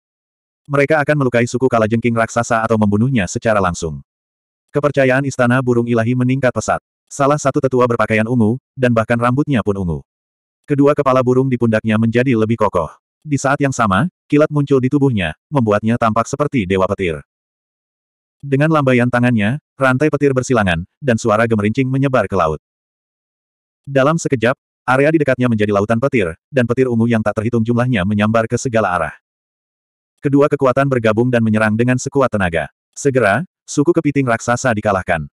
Mereka akan melukai suku kalajengking raksasa atau membunuhnya secara langsung. Kepercayaan istana burung ilahi meningkat pesat. Salah satu tetua berpakaian ungu, dan bahkan rambutnya pun ungu. Kedua kepala burung di pundaknya menjadi lebih kokoh. Di saat yang sama, kilat muncul di tubuhnya, membuatnya tampak seperti dewa petir. Dengan lambaian tangannya, rantai petir bersilangan, dan suara gemerincing menyebar ke laut. Dalam sekejap, Area di dekatnya menjadi lautan petir, dan petir ungu yang tak terhitung jumlahnya menyambar ke segala arah. Kedua kekuatan bergabung dan menyerang dengan sekuat tenaga. Segera, suku kepiting raksasa dikalahkan.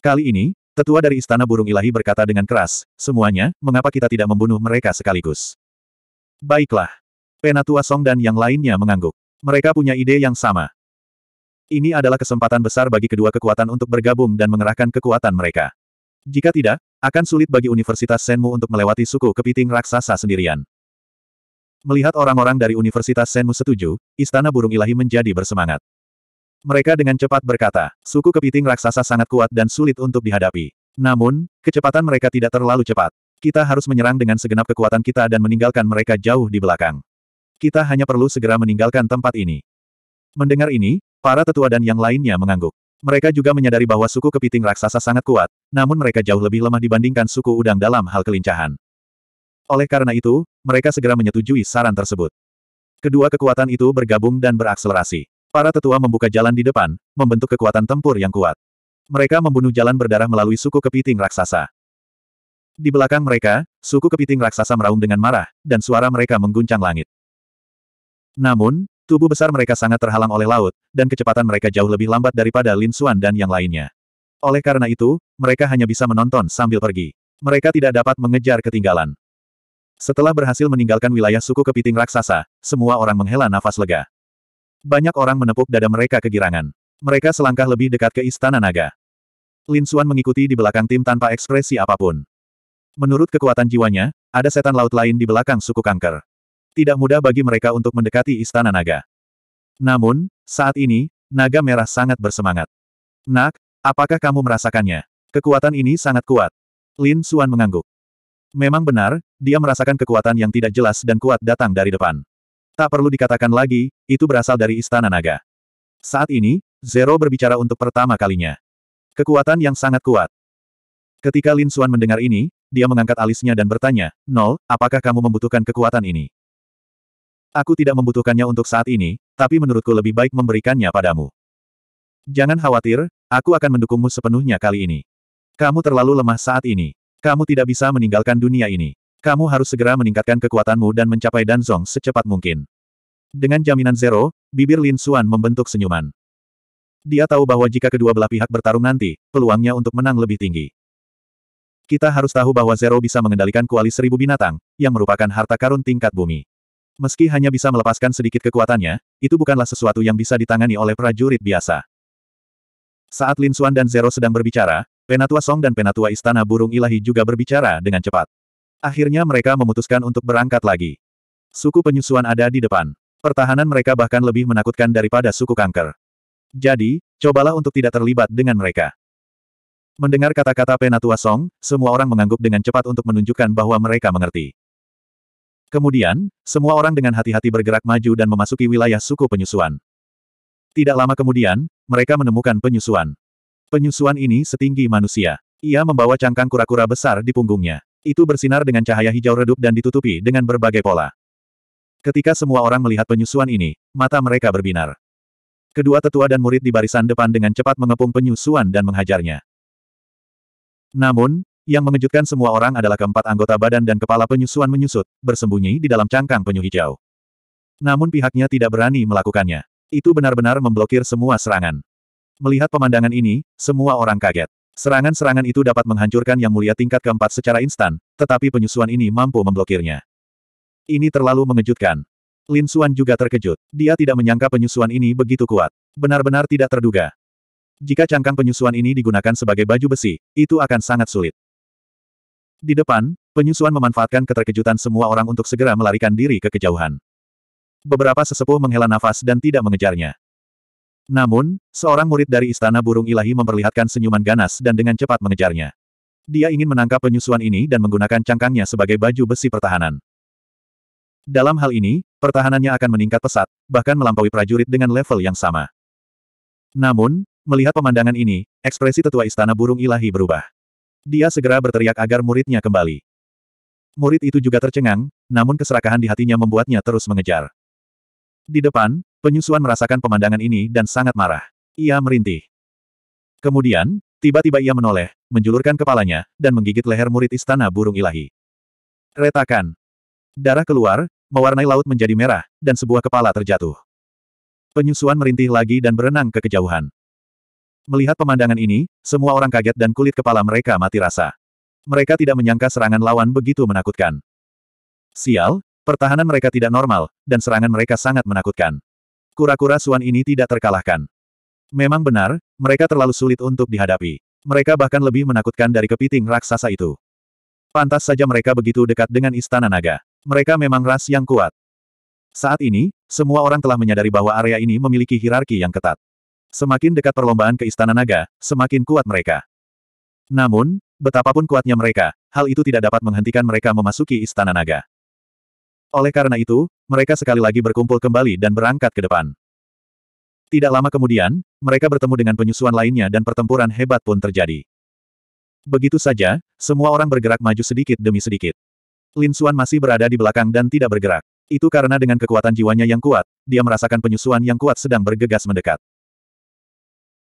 Kali ini, tetua dari Istana Burung Ilahi berkata dengan keras, semuanya, mengapa kita tidak membunuh mereka sekaligus? Baiklah. Penatua Song dan yang lainnya mengangguk. Mereka punya ide yang sama. Ini adalah kesempatan besar bagi kedua kekuatan untuk bergabung dan mengerahkan kekuatan mereka. Jika tidak, akan sulit bagi Universitas Senmu untuk melewati suku kepiting raksasa sendirian. Melihat orang-orang dari Universitas Senmu setuju, Istana Burung Ilahi menjadi bersemangat. Mereka dengan cepat berkata, suku kepiting raksasa sangat kuat dan sulit untuk dihadapi. Namun, kecepatan mereka tidak terlalu cepat. Kita harus menyerang dengan segenap kekuatan kita dan meninggalkan mereka jauh di belakang. Kita hanya perlu segera meninggalkan tempat ini. Mendengar ini, para tetua dan yang lainnya mengangguk. Mereka juga menyadari bahwa suku kepiting raksasa sangat kuat, namun mereka jauh lebih lemah dibandingkan suku udang dalam hal kelincahan. Oleh karena itu, mereka segera menyetujui saran tersebut. Kedua kekuatan itu bergabung dan berakselerasi. Para tetua membuka jalan di depan, membentuk kekuatan tempur yang kuat. Mereka membunuh jalan berdarah melalui suku kepiting raksasa. Di belakang mereka, suku kepiting raksasa meraung dengan marah, dan suara mereka mengguncang langit. Namun, Tubuh besar mereka sangat terhalang oleh laut, dan kecepatan mereka jauh lebih lambat daripada Lin Xuan dan yang lainnya. Oleh karena itu, mereka hanya bisa menonton sambil pergi. Mereka tidak dapat mengejar ketinggalan. Setelah berhasil meninggalkan wilayah suku kepiting raksasa, semua orang menghela nafas lega. Banyak orang menepuk dada mereka kegirangan. Mereka selangkah lebih dekat ke Istana Naga. Lin Xuan mengikuti di belakang tim tanpa ekspresi apapun. Menurut kekuatan jiwanya, ada setan laut lain di belakang suku kanker tidak mudah bagi mereka untuk mendekati Istana Naga. Namun, saat ini, Naga Merah sangat bersemangat. Nak, apakah kamu merasakannya? Kekuatan ini sangat kuat. Lin Suan mengangguk. Memang benar, dia merasakan kekuatan yang tidak jelas dan kuat datang dari depan. Tak perlu dikatakan lagi, itu berasal dari Istana Naga. Saat ini, Zero berbicara untuk pertama kalinya. Kekuatan yang sangat kuat. Ketika Lin Suan mendengar ini, dia mengangkat alisnya dan bertanya, Nol, apakah kamu membutuhkan kekuatan ini? Aku tidak membutuhkannya untuk saat ini, tapi menurutku lebih baik memberikannya padamu. Jangan khawatir, aku akan mendukungmu sepenuhnya kali ini. Kamu terlalu lemah saat ini. Kamu tidak bisa meninggalkan dunia ini. Kamu harus segera meningkatkan kekuatanmu dan mencapai Danzong secepat mungkin. Dengan jaminan zero, bibir Lin Xuan membentuk senyuman. Dia tahu bahwa jika kedua belah pihak bertarung nanti, peluangnya untuk menang lebih tinggi. Kita harus tahu bahwa Zero bisa mengendalikan kuali seribu binatang, yang merupakan harta karun tingkat bumi. Meski hanya bisa melepaskan sedikit kekuatannya, itu bukanlah sesuatu yang bisa ditangani oleh prajurit biasa. Saat Lin Xuan dan Zero sedang berbicara, Penatua Song dan Penatua Istana Burung Ilahi juga berbicara dengan cepat. Akhirnya mereka memutuskan untuk berangkat lagi. Suku penyusuan ada di depan. Pertahanan mereka bahkan lebih menakutkan daripada suku kanker. Jadi, cobalah untuk tidak terlibat dengan mereka. Mendengar kata-kata Penatua Song, semua orang mengangguk dengan cepat untuk menunjukkan bahwa mereka mengerti. Kemudian, semua orang dengan hati-hati bergerak maju dan memasuki wilayah suku penyusuan. Tidak lama kemudian, mereka menemukan penyusuan. Penyusuan ini setinggi manusia. Ia membawa cangkang kura-kura besar di punggungnya. Itu bersinar dengan cahaya hijau redup dan ditutupi dengan berbagai pola. Ketika semua orang melihat penyusuan ini, mata mereka berbinar. Kedua tetua dan murid di barisan depan dengan cepat mengepung penyusuan dan menghajarnya. Namun, yang mengejutkan semua orang adalah keempat anggota badan dan kepala penyusuan menyusut, bersembunyi di dalam cangkang penyu hijau. Namun pihaknya tidak berani melakukannya. Itu benar-benar memblokir semua serangan. Melihat pemandangan ini, semua orang kaget. Serangan-serangan itu dapat menghancurkan yang mulia tingkat keempat secara instan, tetapi penyusuan ini mampu memblokirnya. Ini terlalu mengejutkan. Lin Suan juga terkejut. Dia tidak menyangka penyusuan ini begitu kuat. Benar-benar tidak terduga. Jika cangkang penyusuan ini digunakan sebagai baju besi, itu akan sangat sulit. Di depan, penyusuan memanfaatkan keterkejutan semua orang untuk segera melarikan diri ke kejauhan. Beberapa sesepuh menghela nafas dan tidak mengejarnya. Namun, seorang murid dari Istana Burung Ilahi memperlihatkan senyuman ganas dan dengan cepat mengejarnya. Dia ingin menangkap penyusuan ini dan menggunakan cangkangnya sebagai baju besi pertahanan. Dalam hal ini, pertahanannya akan meningkat pesat, bahkan melampaui prajurit dengan level yang sama. Namun, melihat pemandangan ini, ekspresi tetua Istana Burung Ilahi berubah. Dia segera berteriak agar muridnya kembali. Murid itu juga tercengang, namun keserakahan di hatinya membuatnya terus mengejar. Di depan, penyusuan merasakan pemandangan ini dan sangat marah. Ia merintih. Kemudian, tiba-tiba ia menoleh, menjulurkan kepalanya, dan menggigit leher murid istana burung ilahi. Retakan. Darah keluar, mewarnai laut menjadi merah, dan sebuah kepala terjatuh. Penyusuan merintih lagi dan berenang ke kejauhan. Melihat pemandangan ini, semua orang kaget dan kulit kepala mereka mati rasa. Mereka tidak menyangka serangan lawan begitu menakutkan. Sial, pertahanan mereka tidak normal, dan serangan mereka sangat menakutkan. Kura-kura Suan ini tidak terkalahkan. Memang benar, mereka terlalu sulit untuk dihadapi. Mereka bahkan lebih menakutkan dari kepiting raksasa itu. Pantas saja mereka begitu dekat dengan Istana Naga. Mereka memang ras yang kuat. Saat ini, semua orang telah menyadari bahwa area ini memiliki hierarki yang ketat. Semakin dekat perlombaan ke Istana Naga, semakin kuat mereka. Namun, betapapun kuatnya mereka, hal itu tidak dapat menghentikan mereka memasuki Istana Naga. Oleh karena itu, mereka sekali lagi berkumpul kembali dan berangkat ke depan. Tidak lama kemudian, mereka bertemu dengan penyusuan lainnya dan pertempuran hebat pun terjadi. Begitu saja, semua orang bergerak maju sedikit demi sedikit. Lin Suan masih berada di belakang dan tidak bergerak. Itu karena dengan kekuatan jiwanya yang kuat, dia merasakan penyusuan yang kuat sedang bergegas mendekat.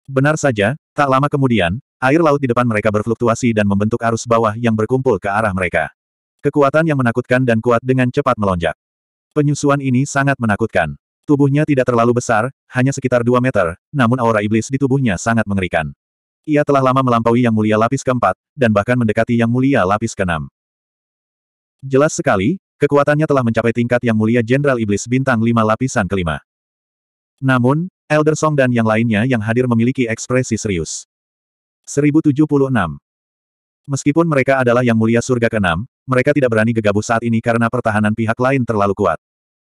Benar saja, tak lama kemudian, air laut di depan mereka berfluktuasi dan membentuk arus bawah yang berkumpul ke arah mereka. Kekuatan yang menakutkan dan kuat dengan cepat melonjak. Penyusuan ini sangat menakutkan. Tubuhnya tidak terlalu besar, hanya sekitar 2 meter, namun aura iblis di tubuhnya sangat mengerikan. Ia telah lama melampaui yang mulia lapis keempat, dan bahkan mendekati yang mulia lapis keenam. Jelas sekali, kekuatannya telah mencapai tingkat yang mulia Jenderal Iblis bintang 5 lapisan kelima. Namun, Elder Song dan yang lainnya yang hadir memiliki ekspresi serius. 1076. Meskipun mereka adalah yang mulia surga ke-6, mereka tidak berani gegabah saat ini karena pertahanan pihak lain terlalu kuat.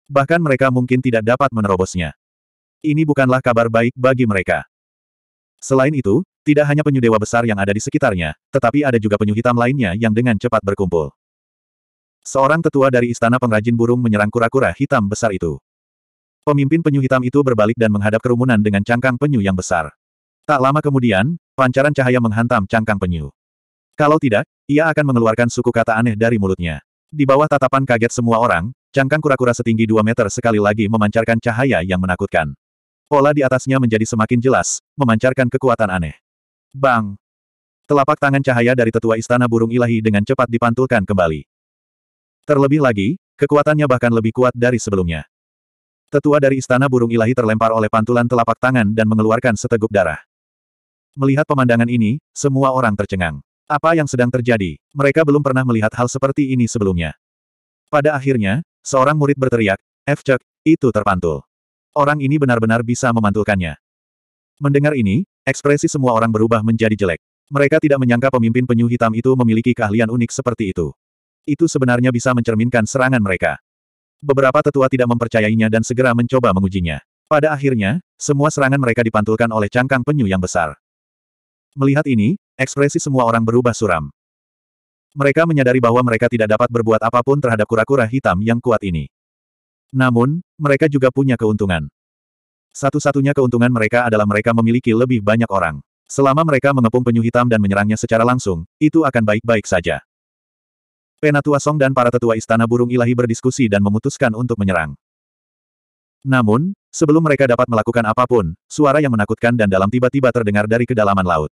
Bahkan mereka mungkin tidak dapat menerobosnya. Ini bukanlah kabar baik bagi mereka. Selain itu, tidak hanya penyu dewa besar yang ada di sekitarnya, tetapi ada juga penyu hitam lainnya yang dengan cepat berkumpul. Seorang tetua dari istana pengrajin burung menyerang kura-kura hitam besar itu. Pemimpin penyu hitam itu berbalik dan menghadap kerumunan dengan cangkang penyu yang besar. Tak lama kemudian, pancaran cahaya menghantam cangkang penyu. Kalau tidak, ia akan mengeluarkan suku kata aneh dari mulutnya. Di bawah tatapan kaget semua orang, cangkang kura-kura setinggi 2 meter sekali lagi memancarkan cahaya yang menakutkan. Pola di atasnya menjadi semakin jelas, memancarkan kekuatan aneh. Bang! Telapak tangan cahaya dari tetua istana burung ilahi dengan cepat dipantulkan kembali. Terlebih lagi, kekuatannya bahkan lebih kuat dari sebelumnya. Tetua dari Istana Burung Ilahi terlempar oleh pantulan telapak tangan dan mengeluarkan seteguk darah. Melihat pemandangan ini, semua orang tercengang. Apa yang sedang terjadi? Mereka belum pernah melihat hal seperti ini sebelumnya. Pada akhirnya, seorang murid berteriak, Efcek, itu terpantul. Orang ini benar-benar bisa memantulkannya. Mendengar ini, ekspresi semua orang berubah menjadi jelek. Mereka tidak menyangka pemimpin penyu hitam itu memiliki keahlian unik seperti itu. Itu sebenarnya bisa mencerminkan serangan mereka beberapa tetua tidak mempercayainya dan segera mencoba mengujinya. Pada akhirnya, semua serangan mereka dipantulkan oleh cangkang penyu yang besar. Melihat ini, ekspresi semua orang berubah suram. Mereka menyadari bahwa mereka tidak dapat berbuat apapun terhadap kura-kura hitam yang kuat ini. Namun, mereka juga punya keuntungan. Satu-satunya keuntungan mereka adalah mereka memiliki lebih banyak orang. Selama mereka mengepung penyu hitam dan menyerangnya secara langsung, itu akan baik-baik saja. Penatua Song dan para tetua Istana Burung Ilahi berdiskusi dan memutuskan untuk menyerang. Namun, sebelum mereka dapat melakukan apapun, suara yang menakutkan dan dalam tiba-tiba terdengar dari kedalaman laut.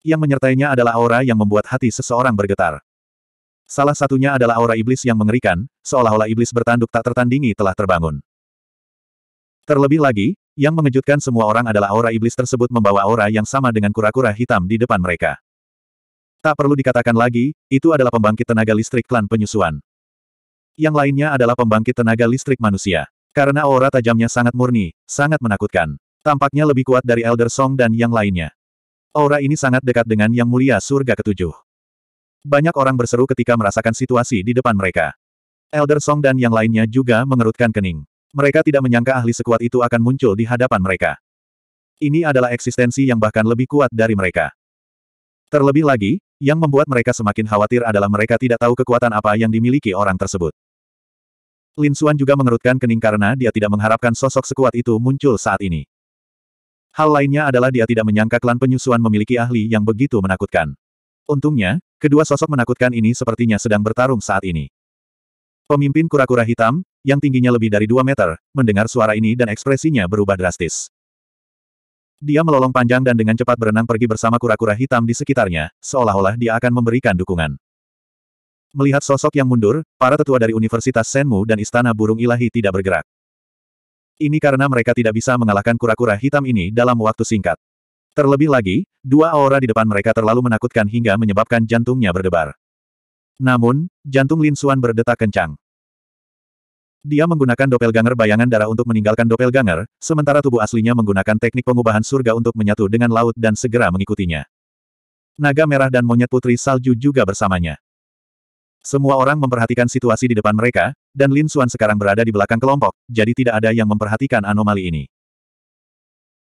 Yang menyertainya adalah aura yang membuat hati seseorang bergetar. Salah satunya adalah aura iblis yang mengerikan, seolah-olah iblis bertanduk tak tertandingi telah terbangun. Terlebih lagi, yang mengejutkan semua orang adalah aura iblis tersebut membawa aura yang sama dengan kura-kura hitam di depan mereka. Tak perlu dikatakan lagi, itu adalah pembangkit tenaga listrik klan penyusuan. Yang lainnya adalah pembangkit tenaga listrik manusia. Karena aura tajamnya sangat murni, sangat menakutkan. Tampaknya lebih kuat dari Elder Song dan yang lainnya. Aura ini sangat dekat dengan Yang Mulia Surga Ketujuh. Banyak orang berseru ketika merasakan situasi di depan mereka. Elder Song dan yang lainnya juga mengerutkan kening. Mereka tidak menyangka ahli sekuat itu akan muncul di hadapan mereka. Ini adalah eksistensi yang bahkan lebih kuat dari mereka. Terlebih lagi, yang membuat mereka semakin khawatir adalah mereka tidak tahu kekuatan apa yang dimiliki orang tersebut. Lin Xuan juga mengerutkan kening karena dia tidak mengharapkan sosok sekuat itu muncul saat ini. Hal lainnya adalah dia tidak menyangka klan penyusuan memiliki ahli yang begitu menakutkan. Untungnya, kedua sosok menakutkan ini sepertinya sedang bertarung saat ini. Pemimpin kura-kura hitam, yang tingginya lebih dari 2 meter, mendengar suara ini dan ekspresinya berubah drastis. Dia melolong panjang dan dengan cepat berenang pergi bersama kura-kura hitam di sekitarnya, seolah-olah dia akan memberikan dukungan. Melihat sosok yang mundur, para tetua dari Universitas Senmu dan Istana Burung Ilahi tidak bergerak. Ini karena mereka tidak bisa mengalahkan kura-kura hitam ini dalam waktu singkat. Terlebih lagi, dua aura di depan mereka terlalu menakutkan hingga menyebabkan jantungnya berdebar. Namun, jantung Lin Xuan berdetak kencang. Dia menggunakan doppelganger bayangan darah untuk meninggalkan doppelganger, sementara tubuh aslinya menggunakan teknik pengubahan surga untuk menyatu dengan laut dan segera mengikutinya. Naga merah dan monyet putri salju juga bersamanya. Semua orang memperhatikan situasi di depan mereka, dan Lin Suan sekarang berada di belakang kelompok, jadi tidak ada yang memperhatikan anomali ini.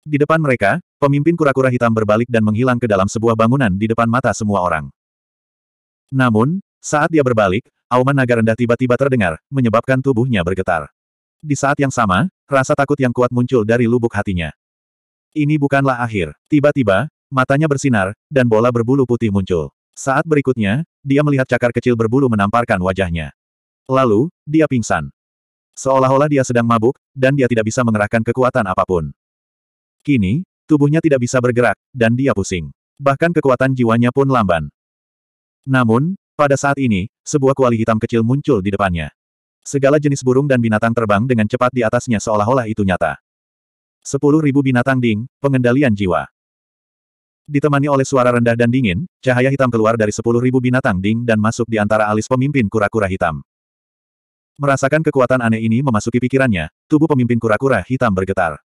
Di depan mereka, pemimpin kura-kura hitam berbalik dan menghilang ke dalam sebuah bangunan di depan mata semua orang. Namun, saat dia berbalik, auman naga rendah tiba-tiba terdengar, menyebabkan tubuhnya bergetar. Di saat yang sama, rasa takut yang kuat muncul dari lubuk hatinya. Ini bukanlah akhir. Tiba-tiba, matanya bersinar, dan bola berbulu putih muncul. Saat berikutnya, dia melihat cakar kecil berbulu menamparkan wajahnya. Lalu, dia pingsan. Seolah-olah dia sedang mabuk, dan dia tidak bisa mengerahkan kekuatan apapun. Kini, tubuhnya tidak bisa bergerak, dan dia pusing. Bahkan kekuatan jiwanya pun lamban. Namun, pada saat ini, sebuah kuali hitam kecil muncul di depannya. Segala jenis burung dan binatang terbang dengan cepat di atasnya seolah-olah itu nyata. Sepuluh ribu binatang ding, pengendalian jiwa. Ditemani oleh suara rendah dan dingin, cahaya hitam keluar dari sepuluh ribu binatang ding dan masuk di antara alis pemimpin kura-kura hitam. Merasakan kekuatan aneh ini memasuki pikirannya, tubuh pemimpin kura-kura hitam bergetar.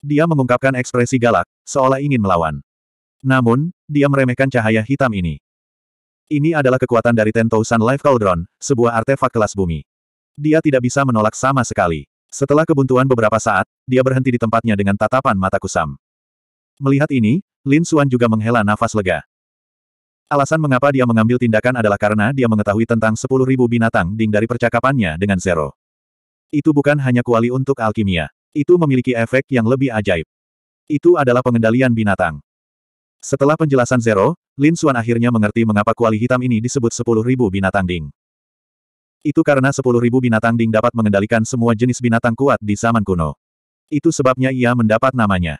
Dia mengungkapkan ekspresi galak, seolah ingin melawan. Namun, dia meremehkan cahaya hitam ini. Ini adalah kekuatan dari Tentou Sun Life Cauldron, sebuah artefak kelas bumi. Dia tidak bisa menolak sama sekali. Setelah kebuntuan beberapa saat, dia berhenti di tempatnya dengan tatapan mata kusam. Melihat ini, Lin Suan juga menghela nafas lega. Alasan mengapa dia mengambil tindakan adalah karena dia mengetahui tentang 10.000 binatang ding dari percakapannya dengan Zero. Itu bukan hanya kuali untuk alkimia. Itu memiliki efek yang lebih ajaib. Itu adalah pengendalian binatang. Setelah penjelasan Zero, Lin Xuan akhirnya mengerti mengapa kuali hitam ini disebut 10.000 binatang ding. Itu karena 10.000 binatang ding dapat mengendalikan semua jenis binatang kuat di zaman kuno. Itu sebabnya ia mendapat namanya.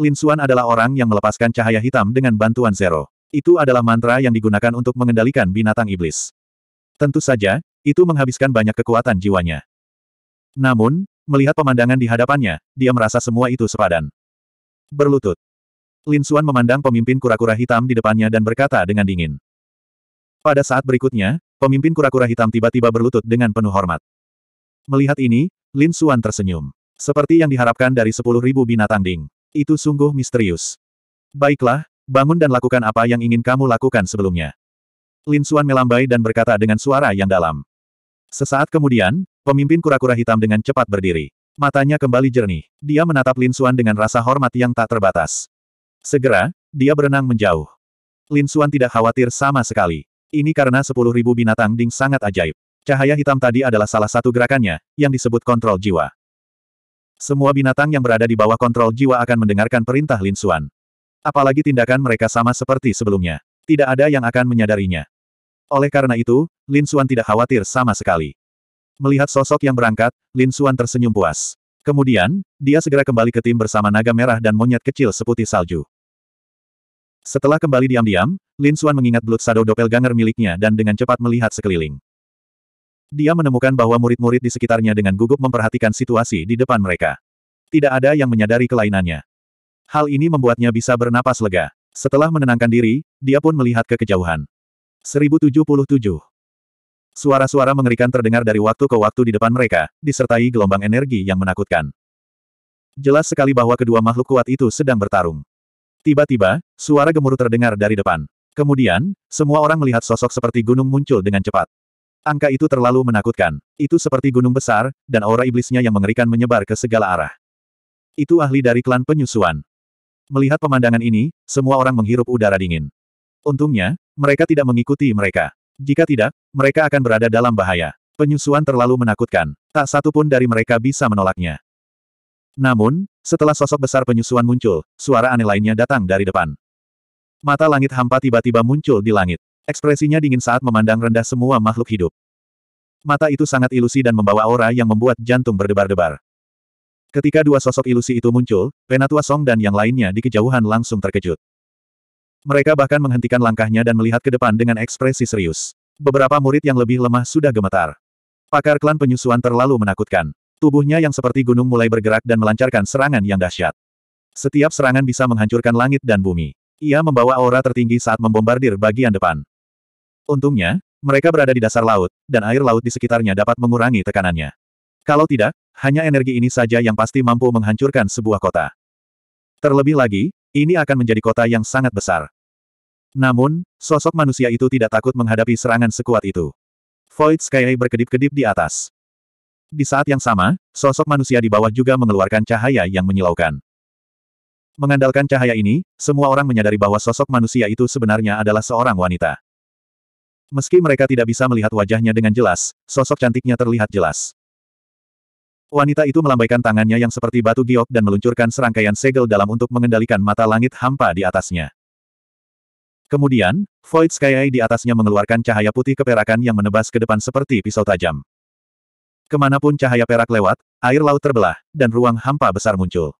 Lin Xuan adalah orang yang melepaskan cahaya hitam dengan bantuan Zero. Itu adalah mantra yang digunakan untuk mengendalikan binatang iblis. Tentu saja, itu menghabiskan banyak kekuatan jiwanya. Namun, melihat pemandangan di hadapannya, dia merasa semua itu sepadan. Berlutut, Lin Xuan memandang pemimpin kura-kura hitam di depannya dan berkata dengan dingin. Pada saat berikutnya, pemimpin kura-kura hitam tiba-tiba berlutut dengan penuh hormat. Melihat ini, Lin Xuan tersenyum. Seperti yang diharapkan dari sepuluh ribu binatang ding. Itu sungguh misterius. Baiklah, bangun dan lakukan apa yang ingin kamu lakukan sebelumnya. Lin Xuan melambai dan berkata dengan suara yang dalam. Sesaat kemudian, pemimpin kura-kura hitam dengan cepat berdiri. Matanya kembali jernih. Dia menatap Lin Xuan dengan rasa hormat yang tak terbatas. Segera, dia berenang menjauh. Lin Xuan tidak khawatir sama sekali. Ini karena sepuluh ribu binatang ding sangat ajaib. Cahaya hitam tadi adalah salah satu gerakannya, yang disebut kontrol jiwa. Semua binatang yang berada di bawah kontrol jiwa akan mendengarkan perintah Lin Xuan. Apalagi tindakan mereka sama seperti sebelumnya. Tidak ada yang akan menyadarinya. Oleh karena itu, Lin Xuan tidak khawatir sama sekali. Melihat sosok yang berangkat, Lin Xuan tersenyum puas. Kemudian, dia segera kembali ke tim bersama naga merah dan monyet kecil seputih salju. Setelah kembali diam-diam, Lin Xuan mengingat Blood Shadow Doppelganger miliknya dan dengan cepat melihat sekeliling. Dia menemukan bahwa murid-murid di sekitarnya dengan gugup memperhatikan situasi di depan mereka. Tidak ada yang menyadari kelainannya. Hal ini membuatnya bisa bernapas lega. Setelah menenangkan diri, dia pun melihat ke kejauhan. 1077 Suara-suara mengerikan terdengar dari waktu ke waktu di depan mereka, disertai gelombang energi yang menakutkan. Jelas sekali bahwa kedua makhluk kuat itu sedang bertarung. Tiba-tiba, suara gemuruh terdengar dari depan. Kemudian, semua orang melihat sosok seperti gunung muncul dengan cepat. Angka itu terlalu menakutkan. Itu seperti gunung besar, dan aura iblisnya yang mengerikan menyebar ke segala arah. Itu ahli dari klan penyusuan. Melihat pemandangan ini, semua orang menghirup udara dingin. Untungnya, mereka tidak mengikuti mereka. Jika tidak, mereka akan berada dalam bahaya. Penyusuan terlalu menakutkan. Tak satu pun dari mereka bisa menolaknya. Namun, setelah sosok besar penyusuan muncul, suara aneh lainnya datang dari depan. Mata langit hampa tiba-tiba muncul di langit. Ekspresinya dingin saat memandang rendah semua makhluk hidup. Mata itu sangat ilusi dan membawa aura yang membuat jantung berdebar-debar. Ketika dua sosok ilusi itu muncul, Penatua Song dan yang lainnya di kejauhan langsung terkejut. Mereka bahkan menghentikan langkahnya dan melihat ke depan dengan ekspresi serius. Beberapa murid yang lebih lemah sudah gemetar. Pakar klan penyusuan terlalu menakutkan. Tubuhnya yang seperti gunung mulai bergerak dan melancarkan serangan yang dahsyat. Setiap serangan bisa menghancurkan langit dan bumi. Ia membawa aura tertinggi saat membombardir bagian depan. Untungnya, mereka berada di dasar laut, dan air laut di sekitarnya dapat mengurangi tekanannya. Kalau tidak, hanya energi ini saja yang pasti mampu menghancurkan sebuah kota. Terlebih lagi, ini akan menjadi kota yang sangat besar. Namun, sosok manusia itu tidak takut menghadapi serangan sekuat itu. Void Sky berkedip-kedip di atas. Di saat yang sama, sosok manusia di bawah juga mengeluarkan cahaya yang menyilaukan. Mengandalkan cahaya ini, semua orang menyadari bahwa sosok manusia itu sebenarnya adalah seorang wanita. Meski mereka tidak bisa melihat wajahnya dengan jelas, sosok cantiknya terlihat jelas. Wanita itu melambaikan tangannya yang seperti batu giok dan meluncurkan serangkaian segel dalam untuk mengendalikan mata langit hampa di atasnya. Kemudian, Void Sky Eye di atasnya mengeluarkan cahaya putih keperakan yang menebas ke depan seperti pisau tajam. Kemanapun cahaya perak lewat, air laut terbelah, dan ruang hampa besar muncul.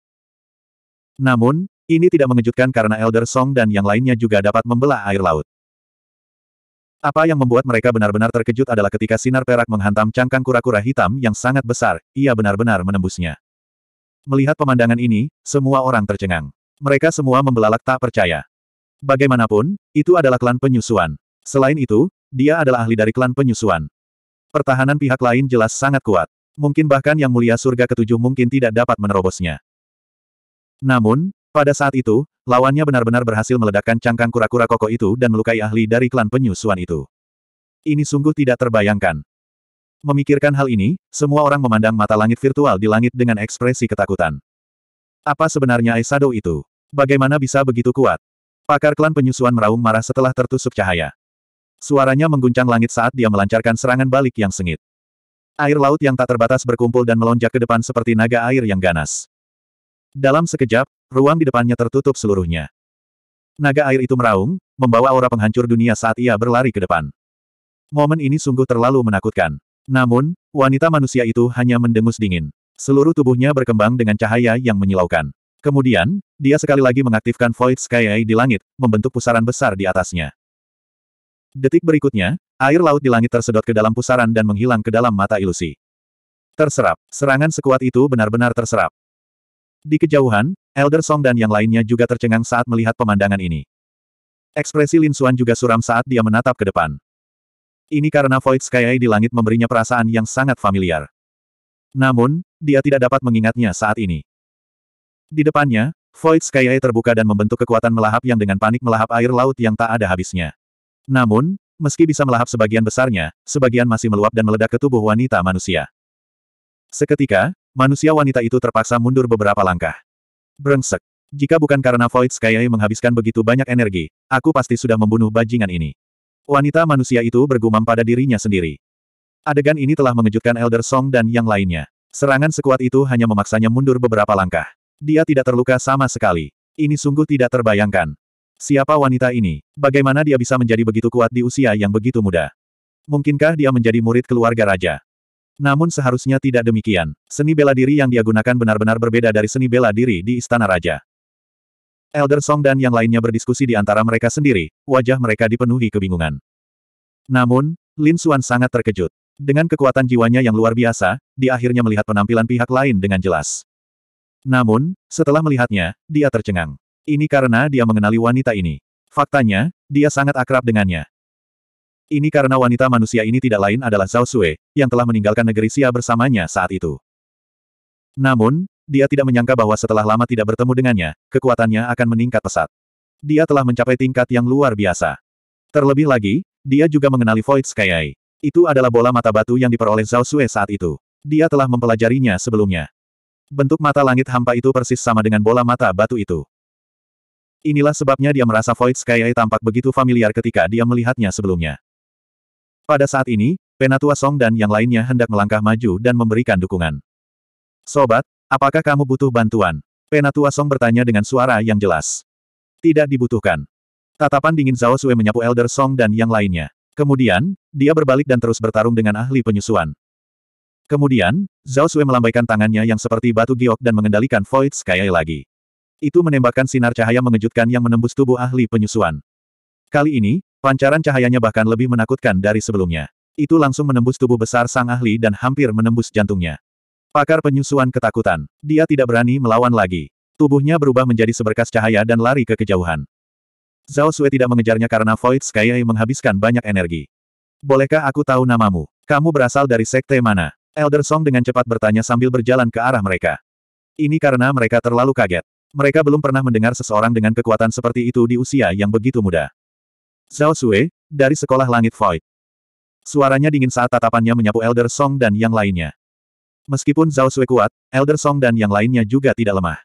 Namun, ini tidak mengejutkan karena Elder Song dan yang lainnya juga dapat membelah air laut. Apa yang membuat mereka benar-benar terkejut adalah ketika sinar perak menghantam cangkang kura-kura hitam yang sangat besar, ia benar-benar menembusnya. Melihat pemandangan ini, semua orang tercengang. Mereka semua membelalak tak percaya. Bagaimanapun, itu adalah klan penyusuan. Selain itu, dia adalah ahli dari klan penyusuan. Pertahanan pihak lain jelas sangat kuat. Mungkin bahkan yang mulia surga ketujuh mungkin tidak dapat menerobosnya. Namun, pada saat itu, Lawannya benar-benar berhasil meledakkan cangkang kura-kura koko itu dan melukai ahli dari klan penyusuan itu. Ini sungguh tidak terbayangkan. Memikirkan hal ini, semua orang memandang mata langit virtual di langit dengan ekspresi ketakutan. Apa sebenarnya Aesado itu? Bagaimana bisa begitu kuat? Pakar klan penyusuan meraung marah setelah tertusuk cahaya. Suaranya mengguncang langit saat dia melancarkan serangan balik yang sengit. Air laut yang tak terbatas berkumpul dan melonjak ke depan seperti naga air yang ganas. Dalam sekejap, Ruang di depannya tertutup seluruhnya. Naga air itu meraung, membawa aura penghancur dunia saat ia berlari ke depan. Momen ini sungguh terlalu menakutkan. Namun, wanita manusia itu hanya mendengus dingin. Seluruh tubuhnya berkembang dengan cahaya yang menyilaukan. Kemudian, dia sekali lagi mengaktifkan Void Sky Eye di langit, membentuk pusaran besar di atasnya. Detik berikutnya, air laut di langit tersedot ke dalam pusaran dan menghilang ke dalam mata ilusi. Terserap, serangan sekuat itu benar-benar terserap. Di kejauhan, Elder Song dan yang lainnya juga tercengang saat melihat pemandangan ini. Ekspresi Lin Xuan juga suram saat dia menatap ke depan. Ini karena Void Sky di langit memberinya perasaan yang sangat familiar. Namun, dia tidak dapat mengingatnya saat ini. Di depannya, Void Sky terbuka dan membentuk kekuatan melahap yang dengan panik melahap air laut yang tak ada habisnya. Namun, meski bisa melahap sebagian besarnya, sebagian masih meluap dan meledak ke tubuh wanita manusia. Seketika, manusia wanita itu terpaksa mundur beberapa langkah. Brengsek. Jika bukan karena Void Skyeye menghabiskan begitu banyak energi, aku pasti sudah membunuh bajingan ini. Wanita manusia itu bergumam pada dirinya sendiri. Adegan ini telah mengejutkan Elder Song dan yang lainnya. Serangan sekuat itu hanya memaksanya mundur beberapa langkah. Dia tidak terluka sama sekali. Ini sungguh tidak terbayangkan. Siapa wanita ini? Bagaimana dia bisa menjadi begitu kuat di usia yang begitu muda? Mungkinkah dia menjadi murid keluarga raja? Namun seharusnya tidak demikian. Seni bela diri yang dia gunakan benar-benar berbeda dari seni bela diri di Istana Raja. Elder Song dan yang lainnya berdiskusi di antara mereka sendiri, wajah mereka dipenuhi kebingungan. Namun, Lin Xuan sangat terkejut. Dengan kekuatan jiwanya yang luar biasa, dia akhirnya melihat penampilan pihak lain dengan jelas. Namun, setelah melihatnya, dia tercengang. Ini karena dia mengenali wanita ini. Faktanya, dia sangat akrab dengannya. Ini karena wanita manusia ini tidak lain adalah Zhao Sui yang telah meninggalkan negeri Xia bersamanya saat itu. Namun, dia tidak menyangka bahwa setelah lama tidak bertemu dengannya, kekuatannya akan meningkat pesat. Dia telah mencapai tingkat yang luar biasa. Terlebih lagi, dia juga mengenali Void Sky Eye. Itu adalah bola mata batu yang diperoleh Zhao Sui saat itu. Dia telah mempelajarinya sebelumnya. Bentuk mata langit hampa itu persis sama dengan bola mata batu itu. Inilah sebabnya dia merasa Void Sky Eye tampak begitu familiar ketika dia melihatnya sebelumnya. Pada saat ini, Penatua Song dan yang lainnya hendak melangkah maju dan memberikan dukungan. Sobat, apakah kamu butuh bantuan? Penatua Song bertanya dengan suara yang jelas. Tidak dibutuhkan. Tatapan dingin Zhao Sui menyapu Elder Song dan yang lainnya. Kemudian, dia berbalik dan terus bertarung dengan ahli penyusuan. Kemudian, Zhao Sui melambaikan tangannya yang seperti batu giok dan mengendalikan Void Sky lagi. Itu menembakkan sinar cahaya mengejutkan yang menembus tubuh ahli penyusuan. Kali ini, Pancaran cahayanya bahkan lebih menakutkan dari sebelumnya. Itu langsung menembus tubuh besar sang ahli dan hampir menembus jantungnya. Pakar penyusuan ketakutan. Dia tidak berani melawan lagi. Tubuhnya berubah menjadi seberkas cahaya dan lari ke kejauhan. Zhao Sui tidak mengejarnya karena Void Skyeye menghabiskan banyak energi. Bolehkah aku tahu namamu? Kamu berasal dari sekte mana? Elder Song dengan cepat bertanya sambil berjalan ke arah mereka. Ini karena mereka terlalu kaget. Mereka belum pernah mendengar seseorang dengan kekuatan seperti itu di usia yang begitu muda. Zhao Sui dari Sekolah Langit Void. Suaranya dingin saat tatapannya menyapu Elder Song dan yang lainnya. Meskipun Zhao Sui kuat, Elder Song dan yang lainnya juga tidak lemah.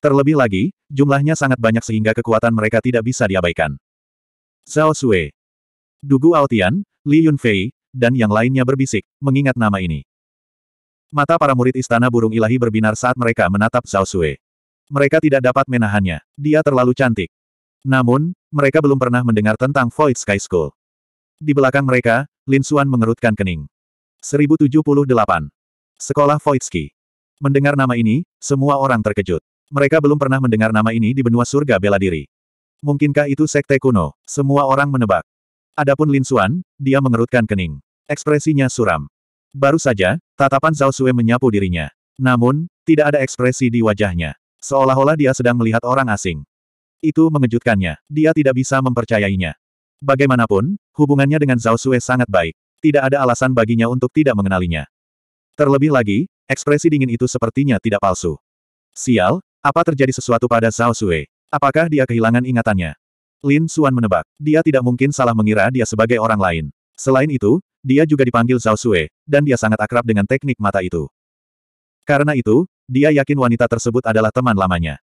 Terlebih lagi, jumlahnya sangat banyak sehingga kekuatan mereka tidak bisa diabaikan. Zhao Sui, Dugu Aotian, Li Yunfei, dan yang lainnya berbisik, mengingat nama ini. Mata para murid Istana Burung Ilahi berbinar saat mereka menatap Zhao Sui. Mereka tidak dapat menahannya, dia terlalu cantik. Namun, mereka belum pernah mendengar tentang Void Sky School. Di belakang mereka, Lin Suan mengerutkan kening. 1078. Sekolah Void Ski. Mendengar nama ini, semua orang terkejut. Mereka belum pernah mendengar nama ini di benua surga bela diri. Mungkinkah itu sekte kuno? Semua orang menebak. Adapun Lin Suan, dia mengerutkan kening. Ekspresinya suram. Baru saja, tatapan Zhao Sui menyapu dirinya. Namun, tidak ada ekspresi di wajahnya. Seolah-olah dia sedang melihat orang asing. Itu mengejutkannya. Dia tidak bisa mempercayainya. Bagaimanapun, hubungannya dengan Zhao Sue sangat baik. Tidak ada alasan baginya untuk tidak mengenalinya. Terlebih lagi, ekspresi dingin itu sepertinya tidak palsu. Sial, apa terjadi sesuatu pada Zhao Sue? Apakah dia kehilangan ingatannya? Lin Xuan menebak. Dia tidak mungkin salah mengira dia sebagai orang lain. Selain itu, dia juga dipanggil Zhao Sue, dan dia sangat akrab dengan teknik mata itu. Karena itu, dia yakin wanita tersebut adalah teman lamanya.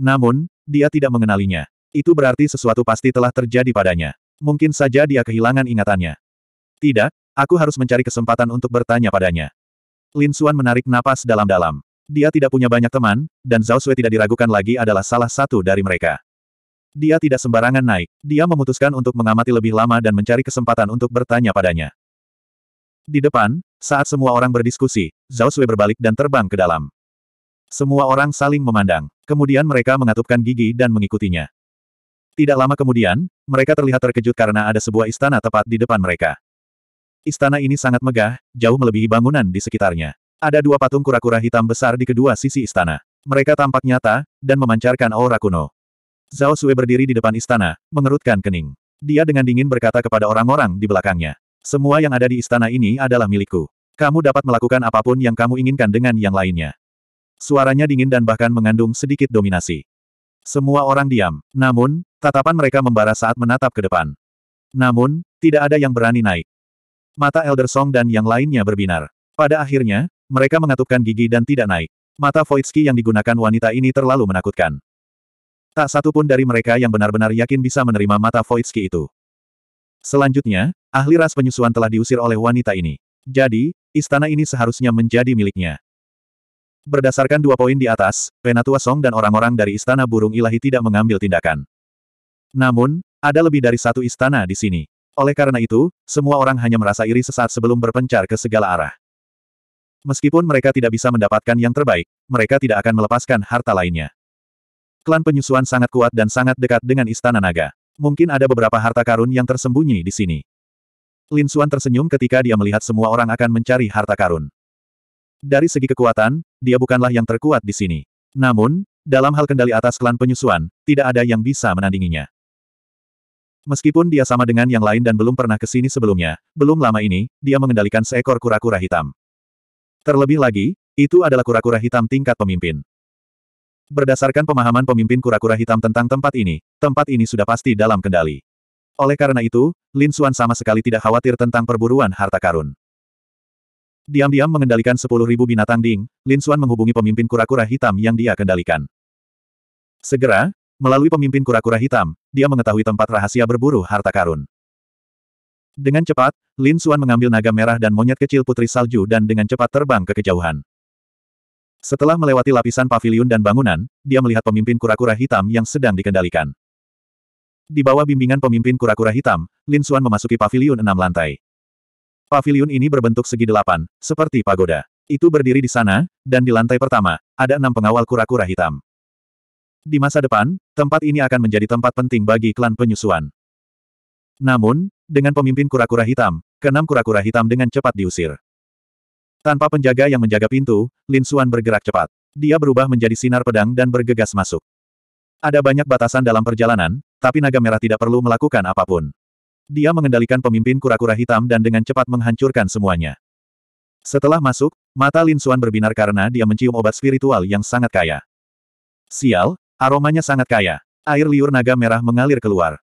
Namun, dia tidak mengenalinya. Itu berarti sesuatu pasti telah terjadi padanya. Mungkin saja dia kehilangan ingatannya. Tidak, aku harus mencari kesempatan untuk bertanya padanya. Lin Xuan menarik napas dalam-dalam. Dia tidak punya banyak teman, dan Zhao Sui tidak diragukan lagi adalah salah satu dari mereka. Dia tidak sembarangan naik. Dia memutuskan untuk mengamati lebih lama dan mencari kesempatan untuk bertanya padanya. Di depan, saat semua orang berdiskusi, Zhao Sui berbalik dan terbang ke dalam. Semua orang saling memandang. Kemudian mereka mengatupkan gigi dan mengikutinya. Tidak lama kemudian, mereka terlihat terkejut karena ada sebuah istana tepat di depan mereka. Istana ini sangat megah, jauh melebihi bangunan di sekitarnya. Ada dua patung kura-kura hitam besar di kedua sisi istana. Mereka tampak nyata, dan memancarkan aura kuno. Zhao Sui berdiri di depan istana, mengerutkan kening. Dia dengan dingin berkata kepada orang-orang di belakangnya. Semua yang ada di istana ini adalah milikku. Kamu dapat melakukan apapun yang kamu inginkan dengan yang lainnya. Suaranya dingin dan bahkan mengandung sedikit dominasi. Semua orang diam. Namun, tatapan mereka membara saat menatap ke depan. Namun, tidak ada yang berani naik. Mata Elder Song dan yang lainnya berbinar. Pada akhirnya, mereka mengatupkan gigi dan tidak naik. Mata Voitski yang digunakan wanita ini terlalu menakutkan. Tak satu pun dari mereka yang benar-benar yakin bisa menerima mata Voitski itu. Selanjutnya, ahli ras penyusuan telah diusir oleh wanita ini. Jadi, istana ini seharusnya menjadi miliknya. Berdasarkan dua poin di atas, Penatua Song dan orang-orang dari Istana Burung Ilahi tidak mengambil tindakan. Namun, ada lebih dari satu istana di sini. Oleh karena itu, semua orang hanya merasa iri sesaat sebelum berpencar ke segala arah. Meskipun mereka tidak bisa mendapatkan yang terbaik, mereka tidak akan melepaskan harta lainnya. Klan penyusuan sangat kuat dan sangat dekat dengan Istana Naga. Mungkin ada beberapa harta karun yang tersembunyi di sini. Lin Suan tersenyum ketika dia melihat semua orang akan mencari harta karun. Dari segi kekuatan, dia bukanlah yang terkuat di sini. Namun, dalam hal kendali atas klan penyusuan, tidak ada yang bisa menandinginya. Meskipun dia sama dengan yang lain dan belum pernah ke sini sebelumnya, belum lama ini, dia mengendalikan seekor kura-kura hitam. Terlebih lagi, itu adalah kura-kura hitam tingkat pemimpin. Berdasarkan pemahaman pemimpin kura-kura hitam tentang tempat ini, tempat ini sudah pasti dalam kendali. Oleh karena itu, Lin Suan sama sekali tidak khawatir tentang perburuan harta karun. Diam-diam mengendalikan sepuluh ribu binatang ding, Lin Xuan menghubungi pemimpin kura-kura hitam yang dia kendalikan. Segera, melalui pemimpin kura-kura hitam, dia mengetahui tempat rahasia berburu harta karun. Dengan cepat, Lin Xuan mengambil naga merah dan monyet kecil putri salju dan dengan cepat terbang ke kejauhan. Setelah melewati lapisan pavilion dan bangunan, dia melihat pemimpin kura-kura hitam yang sedang dikendalikan. Di bawah bimbingan pemimpin kura-kura hitam, Lin Xuan memasuki pavilion enam lantai. Pavilion ini berbentuk segi delapan, seperti pagoda. Itu berdiri di sana, dan di lantai pertama, ada enam pengawal kura-kura hitam. Di masa depan, tempat ini akan menjadi tempat penting bagi klan penyusuan. Namun, dengan pemimpin kura-kura hitam, keenam kura-kura hitam dengan cepat diusir. Tanpa penjaga yang menjaga pintu, Lin Suan bergerak cepat. Dia berubah menjadi sinar pedang dan bergegas masuk. Ada banyak batasan dalam perjalanan, tapi naga merah tidak perlu melakukan apapun. Dia mengendalikan pemimpin kura-kura hitam dan dengan cepat menghancurkan semuanya. Setelah masuk, mata Lin Xuan berbinar karena dia mencium obat spiritual yang sangat kaya. Sial, aromanya sangat kaya. Air liur naga merah mengalir keluar.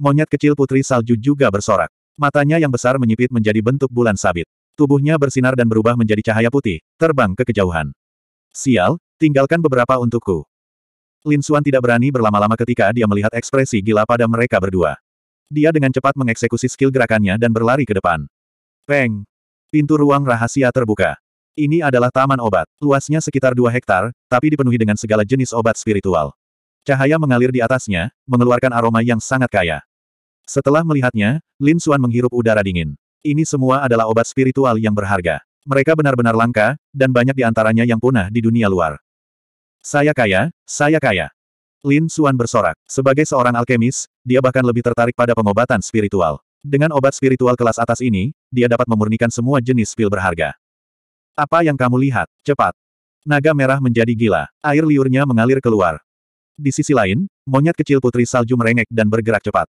Monyet kecil putri salju juga bersorak. Matanya yang besar menyipit menjadi bentuk bulan sabit. Tubuhnya bersinar dan berubah menjadi cahaya putih, terbang ke kejauhan. Sial, tinggalkan beberapa untukku. Lin Xuan tidak berani berlama-lama ketika dia melihat ekspresi gila pada mereka berdua. Dia dengan cepat mengeksekusi skill gerakannya dan berlari ke depan. Peng! Pintu ruang rahasia terbuka. Ini adalah taman obat. Luasnya sekitar dua hektar, tapi dipenuhi dengan segala jenis obat spiritual. Cahaya mengalir di atasnya, mengeluarkan aroma yang sangat kaya. Setelah melihatnya, Lin Xuan menghirup udara dingin. Ini semua adalah obat spiritual yang berharga. Mereka benar-benar langka, dan banyak di antaranya yang punah di dunia luar. Saya kaya, saya kaya. Lin Suan bersorak. Sebagai seorang alkemis, dia bahkan lebih tertarik pada pengobatan spiritual. Dengan obat spiritual kelas atas ini, dia dapat memurnikan semua jenis pil berharga. Apa yang kamu lihat? Cepat. Naga merah menjadi gila. Air liurnya mengalir keluar. Di sisi lain, monyet kecil putri salju merengek dan bergerak cepat.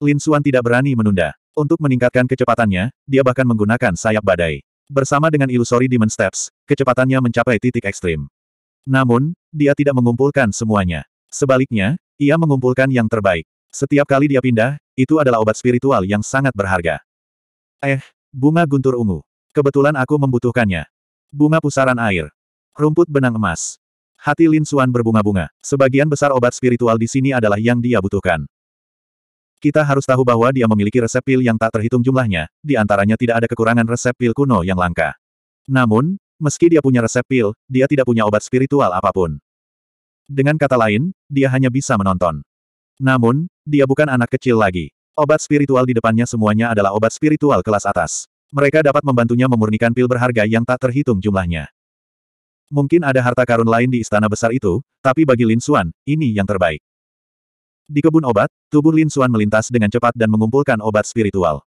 Lin Suan tidak berani menunda. Untuk meningkatkan kecepatannya, dia bahkan menggunakan sayap badai. Bersama dengan ilusori Demon Steps, kecepatannya mencapai titik ekstrim. Namun, dia tidak mengumpulkan semuanya. Sebaliknya, ia mengumpulkan yang terbaik. Setiap kali dia pindah, itu adalah obat spiritual yang sangat berharga. Eh, bunga guntur ungu. Kebetulan aku membutuhkannya. Bunga pusaran air. Rumput benang emas. Hati Lin Suan berbunga-bunga. Sebagian besar obat spiritual di sini adalah yang dia butuhkan. Kita harus tahu bahwa dia memiliki resep pil yang tak terhitung jumlahnya, di antaranya tidak ada kekurangan resep pil kuno yang langka. Namun, meski dia punya resep pil, dia tidak punya obat spiritual apapun. Dengan kata lain, dia hanya bisa menonton. Namun, dia bukan anak kecil lagi. Obat spiritual di depannya semuanya adalah obat spiritual kelas atas. Mereka dapat membantunya memurnikan pil berharga yang tak terhitung jumlahnya. Mungkin ada harta karun lain di istana besar itu, tapi bagi Lin Xuan, ini yang terbaik. Di kebun obat, tubuh Lin Xuan melintas dengan cepat dan mengumpulkan obat spiritual.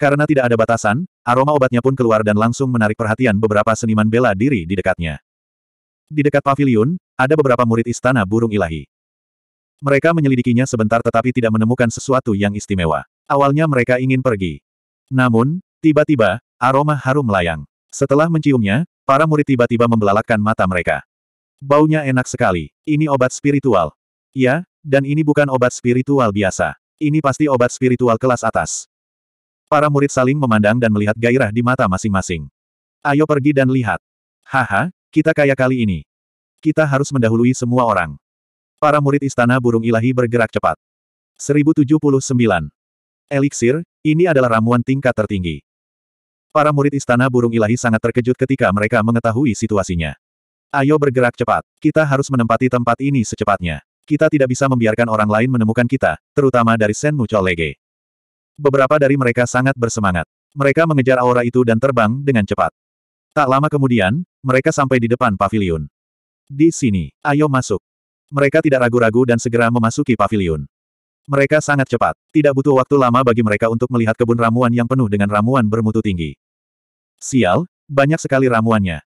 Karena tidak ada batasan, aroma obatnya pun keluar dan langsung menarik perhatian beberapa seniman bela diri di dekatnya. Di dekat pavilion, ada beberapa murid istana burung ilahi. Mereka menyelidikinya sebentar tetapi tidak menemukan sesuatu yang istimewa. Awalnya mereka ingin pergi. Namun, tiba-tiba, aroma harum melayang. Setelah menciumnya, para murid tiba-tiba membelalakan mata mereka. Baunya enak sekali. Ini obat spiritual. Ya, dan ini bukan obat spiritual biasa. Ini pasti obat spiritual kelas atas. Para murid saling memandang dan melihat gairah di mata masing-masing. Ayo pergi dan lihat. Haha, kita kaya kali ini. Kita harus mendahului semua orang. Para murid Istana Burung Ilahi bergerak cepat. 1079. Eliksir, ini adalah ramuan tingkat tertinggi. Para murid Istana Burung Ilahi sangat terkejut ketika mereka mengetahui situasinya. Ayo bergerak cepat. Kita harus menempati tempat ini secepatnya. Kita tidak bisa membiarkan orang lain menemukan kita, terutama dari Sen Mucho Lege. Beberapa dari mereka sangat bersemangat. Mereka mengejar aura itu dan terbang dengan cepat. Tak lama kemudian, mereka sampai di depan pavilion. Di sini, ayo masuk. Mereka tidak ragu-ragu dan segera memasuki pavilion. Mereka sangat cepat. Tidak butuh waktu lama bagi mereka untuk melihat kebun ramuan yang penuh dengan ramuan bermutu tinggi. Sial, banyak sekali ramuannya.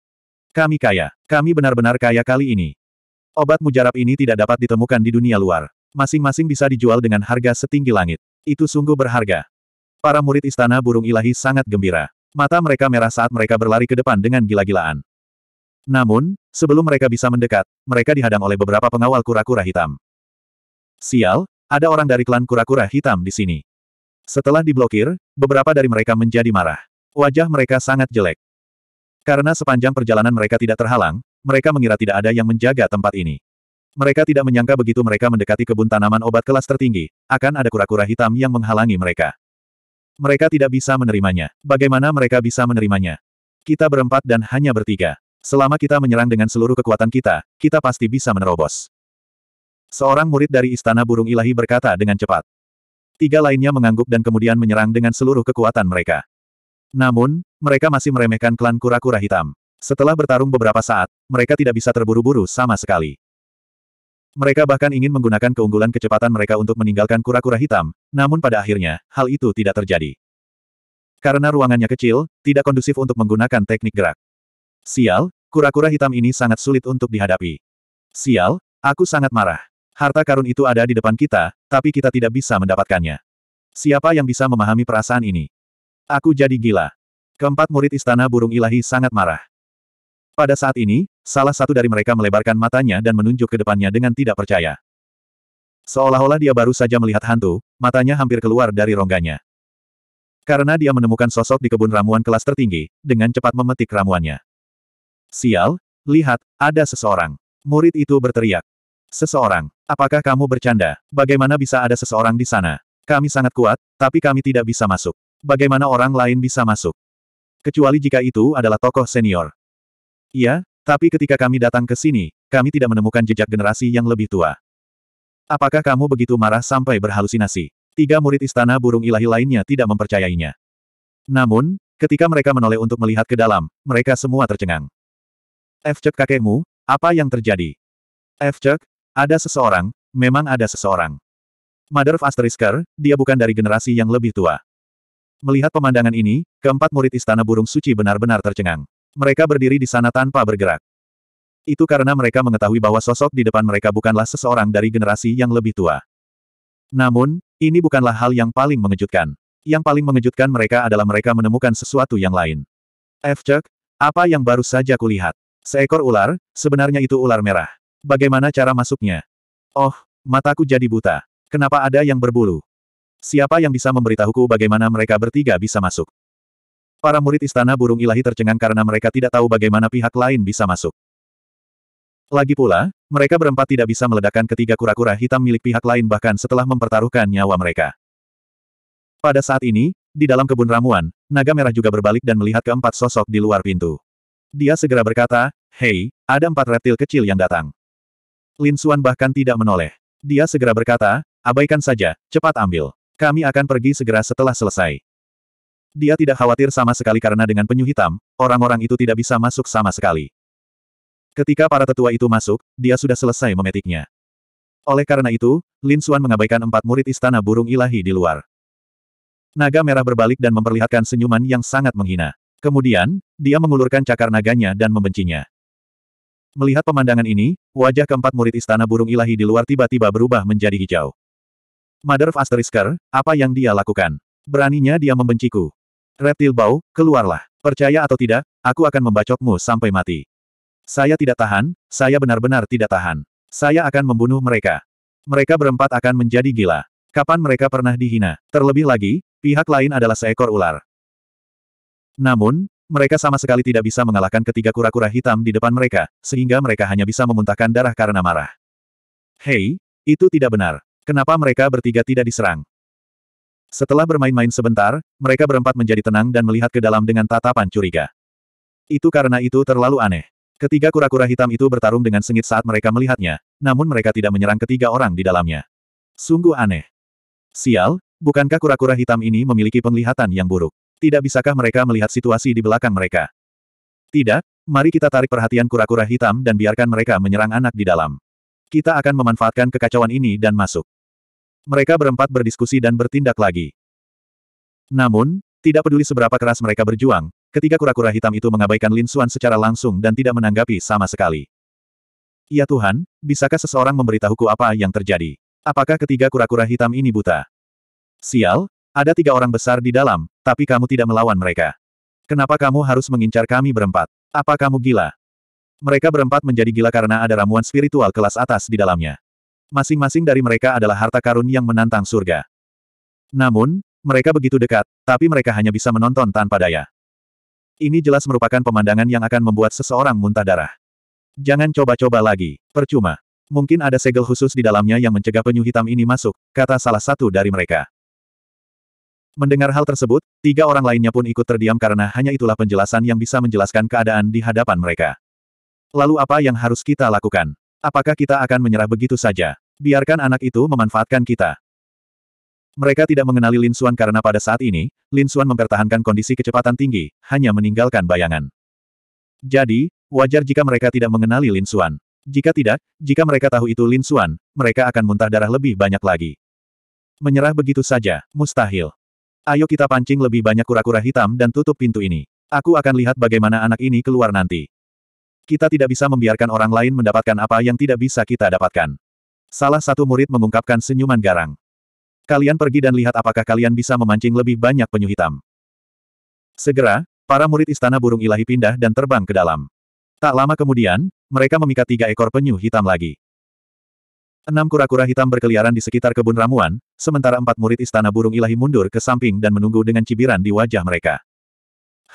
Kami kaya. Kami benar-benar kaya kali ini. Obat mujarab ini tidak dapat ditemukan di dunia luar. Masing-masing bisa dijual dengan harga setinggi langit. Itu sungguh berharga. Para murid istana burung ilahi sangat gembira. Mata mereka merah saat mereka berlari ke depan dengan gila-gilaan. Namun, sebelum mereka bisa mendekat, mereka dihadang oleh beberapa pengawal kura-kura hitam. Sial, ada orang dari klan kura-kura hitam di sini. Setelah diblokir, beberapa dari mereka menjadi marah. Wajah mereka sangat jelek. Karena sepanjang perjalanan mereka tidak terhalang, mereka mengira tidak ada yang menjaga tempat ini. Mereka tidak menyangka begitu mereka mendekati kebun tanaman obat kelas tertinggi, akan ada kura-kura hitam yang menghalangi mereka. Mereka tidak bisa menerimanya. Bagaimana mereka bisa menerimanya? Kita berempat dan hanya bertiga. Selama kita menyerang dengan seluruh kekuatan kita, kita pasti bisa menerobos. Seorang murid dari Istana Burung Ilahi berkata dengan cepat. Tiga lainnya mengangguk dan kemudian menyerang dengan seluruh kekuatan mereka. Namun, mereka masih meremehkan klan kura-kura hitam. Setelah bertarung beberapa saat, mereka tidak bisa terburu-buru sama sekali. Mereka bahkan ingin menggunakan keunggulan kecepatan mereka untuk meninggalkan kura-kura hitam, namun pada akhirnya, hal itu tidak terjadi. Karena ruangannya kecil, tidak kondusif untuk menggunakan teknik gerak. Sial, Kura-kura hitam ini sangat sulit untuk dihadapi. Sial, aku sangat marah. Harta karun itu ada di depan kita, tapi kita tidak bisa mendapatkannya. Siapa yang bisa memahami perasaan ini? Aku jadi gila. Keempat murid istana burung ilahi sangat marah. Pada saat ini, salah satu dari mereka melebarkan matanya dan menunjuk ke depannya dengan tidak percaya. Seolah-olah dia baru saja melihat hantu, matanya hampir keluar dari rongganya. Karena dia menemukan sosok di kebun ramuan kelas tertinggi, dengan cepat memetik ramuannya. Sial, lihat, ada seseorang. Murid itu berteriak. Seseorang, apakah kamu bercanda? Bagaimana bisa ada seseorang di sana? Kami sangat kuat, tapi kami tidak bisa masuk. Bagaimana orang lain bisa masuk? Kecuali jika itu adalah tokoh senior. Iya, tapi ketika kami datang ke sini, kami tidak menemukan jejak generasi yang lebih tua. Apakah kamu begitu marah sampai berhalusinasi? Tiga murid istana burung ilahi lainnya tidak mempercayainya. Namun, ketika mereka menoleh untuk melihat ke dalam, mereka semua tercengang. Fcek kakekmu, apa yang terjadi? Fcek, ada seseorang, memang ada seseorang. Mother of Asterisker, dia bukan dari generasi yang lebih tua. Melihat pemandangan ini, keempat murid Istana Burung Suci benar-benar tercengang. Mereka berdiri di sana tanpa bergerak. Itu karena mereka mengetahui bahwa sosok di depan mereka bukanlah seseorang dari generasi yang lebih tua. Namun, ini bukanlah hal yang paling mengejutkan. Yang paling mengejutkan mereka adalah mereka menemukan sesuatu yang lain. Fcek, apa yang baru saja kulihat? Seekor ular, sebenarnya itu ular merah. Bagaimana cara masuknya? Oh, mataku jadi buta. Kenapa ada yang berbulu? Siapa yang bisa memberitahuku bagaimana mereka bertiga bisa masuk? Para murid istana burung ilahi tercengang karena mereka tidak tahu bagaimana pihak lain bisa masuk. Lagi pula, mereka berempat tidak bisa meledakkan ketiga kura-kura hitam milik pihak lain bahkan setelah mempertaruhkan nyawa mereka. Pada saat ini, di dalam kebun ramuan, naga merah juga berbalik dan melihat keempat sosok di luar pintu. Dia segera berkata, Hei, ada empat reptil kecil yang datang. Lin Xuan bahkan tidak menoleh. Dia segera berkata, abaikan saja, cepat ambil. Kami akan pergi segera setelah selesai. Dia tidak khawatir sama sekali karena dengan penyu hitam, orang-orang itu tidak bisa masuk sama sekali. Ketika para tetua itu masuk, dia sudah selesai memetiknya. Oleh karena itu, Lin Xuan mengabaikan empat murid istana burung ilahi di luar. Naga merah berbalik dan memperlihatkan senyuman yang sangat menghina. Kemudian, dia mengulurkan cakar naganya dan membencinya. Melihat pemandangan ini, wajah keempat murid istana burung ilahi di luar tiba-tiba berubah menjadi hijau. Mother of Asterisker, apa yang dia lakukan? Beraninya dia membenciku. Reptil bau, keluarlah. Percaya atau tidak, aku akan membacokmu sampai mati. Saya tidak tahan, saya benar-benar tidak tahan. Saya akan membunuh mereka. Mereka berempat akan menjadi gila. Kapan mereka pernah dihina? Terlebih lagi, pihak lain adalah seekor ular. Namun, mereka sama sekali tidak bisa mengalahkan ketiga kura-kura hitam di depan mereka, sehingga mereka hanya bisa memuntahkan darah karena marah. Hei, itu tidak benar. Kenapa mereka bertiga tidak diserang? Setelah bermain-main sebentar, mereka berempat menjadi tenang dan melihat ke dalam dengan tatapan curiga. Itu karena itu terlalu aneh. Ketiga kura-kura hitam itu bertarung dengan sengit saat mereka melihatnya, namun mereka tidak menyerang ketiga orang di dalamnya. Sungguh aneh. Sial, bukankah kura-kura hitam ini memiliki penglihatan yang buruk? Tidak bisakah mereka melihat situasi di belakang mereka? Tidak, mari kita tarik perhatian kura-kura hitam dan biarkan mereka menyerang anak di dalam. Kita akan memanfaatkan kekacauan ini dan masuk. Mereka berempat berdiskusi dan bertindak lagi. Namun, tidak peduli seberapa keras mereka berjuang, ketiga kura-kura hitam itu mengabaikan Lin Xuan secara langsung dan tidak menanggapi sama sekali. Ya Tuhan, bisakah seseorang memberitahuku apa yang terjadi? Apakah ketiga kura-kura hitam ini buta? Sial, ada tiga orang besar di dalam, tapi kamu tidak melawan mereka. Kenapa kamu harus mengincar kami berempat? Apa kamu gila? Mereka berempat menjadi gila karena ada ramuan spiritual kelas atas di dalamnya. Masing-masing dari mereka adalah harta karun yang menantang surga. Namun, mereka begitu dekat, tapi mereka hanya bisa menonton tanpa daya. Ini jelas merupakan pemandangan yang akan membuat seseorang muntah darah. Jangan coba-coba lagi, percuma. Mungkin ada segel khusus di dalamnya yang mencegah penyu hitam ini masuk, kata salah satu dari mereka. Mendengar hal tersebut, tiga orang lainnya pun ikut terdiam karena hanya itulah penjelasan yang bisa menjelaskan keadaan di hadapan mereka. Lalu apa yang harus kita lakukan? Apakah kita akan menyerah begitu saja? Biarkan anak itu memanfaatkan kita. Mereka tidak mengenali Lin Xuan karena pada saat ini, Lin Xuan mempertahankan kondisi kecepatan tinggi, hanya meninggalkan bayangan. Jadi, wajar jika mereka tidak mengenali Lin Xuan. Jika tidak, jika mereka tahu itu Lin Xuan, mereka akan muntah darah lebih banyak lagi. Menyerah begitu saja, mustahil. Ayo kita pancing lebih banyak kura-kura hitam dan tutup pintu ini. Aku akan lihat bagaimana anak ini keluar nanti. Kita tidak bisa membiarkan orang lain mendapatkan apa yang tidak bisa kita dapatkan. Salah satu murid mengungkapkan senyuman garang. Kalian pergi dan lihat apakah kalian bisa memancing lebih banyak penyu hitam. Segera, para murid istana burung ilahi pindah dan terbang ke dalam. Tak lama kemudian, mereka memikat tiga ekor penyu hitam lagi. Enam kura-kura hitam berkeliaran di sekitar kebun ramuan, sementara empat murid istana burung ilahi mundur ke samping dan menunggu dengan cibiran di wajah mereka.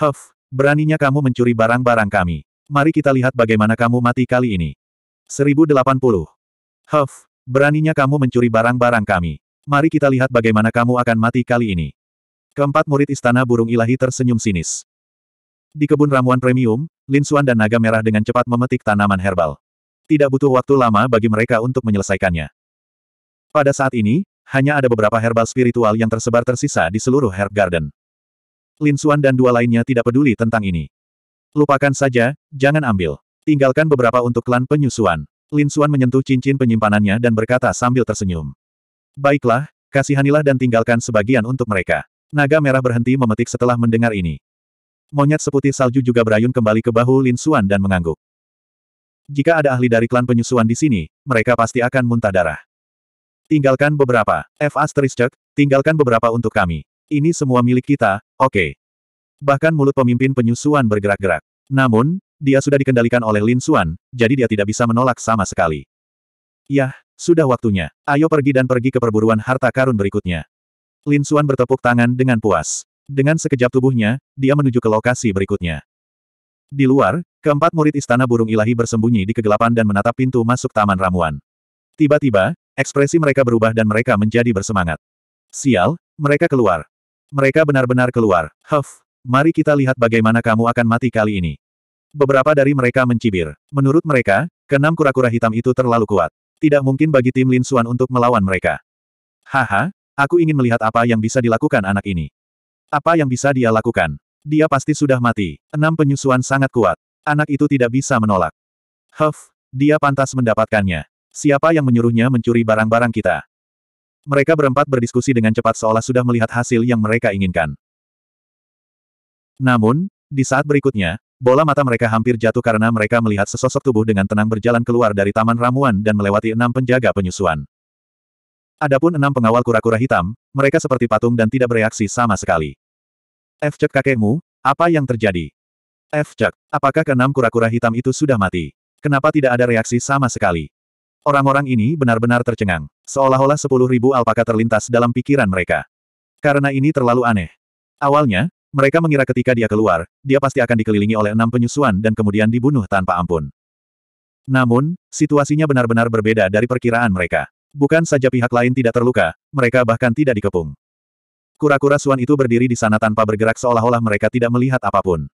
Huff, beraninya kamu mencuri barang-barang kami. Mari kita lihat bagaimana kamu mati kali ini. 1080. Huff, beraninya kamu mencuri barang-barang kami. Mari kita lihat bagaimana kamu akan mati kali ini. Keempat murid istana burung ilahi tersenyum sinis. Di kebun ramuan premium, Lin Xuan dan naga merah dengan cepat memetik tanaman herbal. Tidak butuh waktu lama bagi mereka untuk menyelesaikannya. Pada saat ini, hanya ada beberapa herbal spiritual yang tersebar tersisa di seluruh herb garden. Lin Xuan dan dua lainnya tidak peduli tentang ini. Lupakan saja, jangan ambil. Tinggalkan beberapa untuk klan penyusuan. Lin Xuan menyentuh cincin penyimpanannya dan berkata sambil tersenyum. Baiklah, kasihanilah dan tinggalkan sebagian untuk mereka. Naga merah berhenti memetik setelah mendengar ini. Monyet seputih salju juga berayun kembali ke bahu Lin Xuan dan mengangguk. Jika ada ahli dari klan penyusuan di sini, mereka pasti akan muntah darah. Tinggalkan beberapa. F asterisk, tinggalkan beberapa untuk kami. Ini semua milik kita, oke. Okay. Bahkan mulut pemimpin penyusuan bergerak-gerak. Namun, dia sudah dikendalikan oleh Lin Suan, jadi dia tidak bisa menolak sama sekali. Yah, sudah waktunya. Ayo pergi dan pergi ke perburuan harta karun berikutnya. Lin Suan bertepuk tangan dengan puas. Dengan sekejap tubuhnya, dia menuju ke lokasi berikutnya. Di luar, Keempat murid istana burung ilahi bersembunyi di kegelapan dan menatap pintu masuk taman ramuan. Tiba-tiba, ekspresi mereka berubah dan mereka menjadi bersemangat. Sial, mereka keluar. Mereka benar-benar keluar. Huff, mari kita lihat bagaimana kamu akan mati kali ini. Beberapa dari mereka mencibir. Menurut mereka, keenam kura-kura hitam itu terlalu kuat. Tidak mungkin bagi tim Lin Suan untuk melawan mereka. Haha, aku ingin melihat apa yang bisa dilakukan anak ini. Apa yang bisa dia lakukan? Dia pasti sudah mati. Enam penyusuan sangat kuat. Anak itu tidak bisa menolak. Huff, dia pantas mendapatkannya. Siapa yang menyuruhnya mencuri barang-barang kita? Mereka berempat berdiskusi dengan cepat seolah sudah melihat hasil yang mereka inginkan. Namun, di saat berikutnya, bola mata mereka hampir jatuh karena mereka melihat sesosok tubuh dengan tenang berjalan keluar dari taman ramuan dan melewati enam penjaga penyusuan. Adapun enam pengawal kura-kura hitam, mereka seperti patung dan tidak bereaksi sama sekali. F cek kakekmu, apa yang terjadi? F. Jack, apakah keenam kura-kura hitam itu sudah mati? Kenapa tidak ada reaksi sama sekali? Orang-orang ini benar-benar tercengang. Seolah-olah sepuluh ribu alpaka terlintas dalam pikiran mereka. Karena ini terlalu aneh. Awalnya, mereka mengira ketika dia keluar, dia pasti akan dikelilingi oleh enam penyusuan dan kemudian dibunuh tanpa ampun. Namun, situasinya benar-benar berbeda dari perkiraan mereka. Bukan saja pihak lain tidak terluka, mereka bahkan tidak dikepung. Kura-kura Suan itu berdiri di sana tanpa bergerak seolah-olah mereka tidak melihat apapun.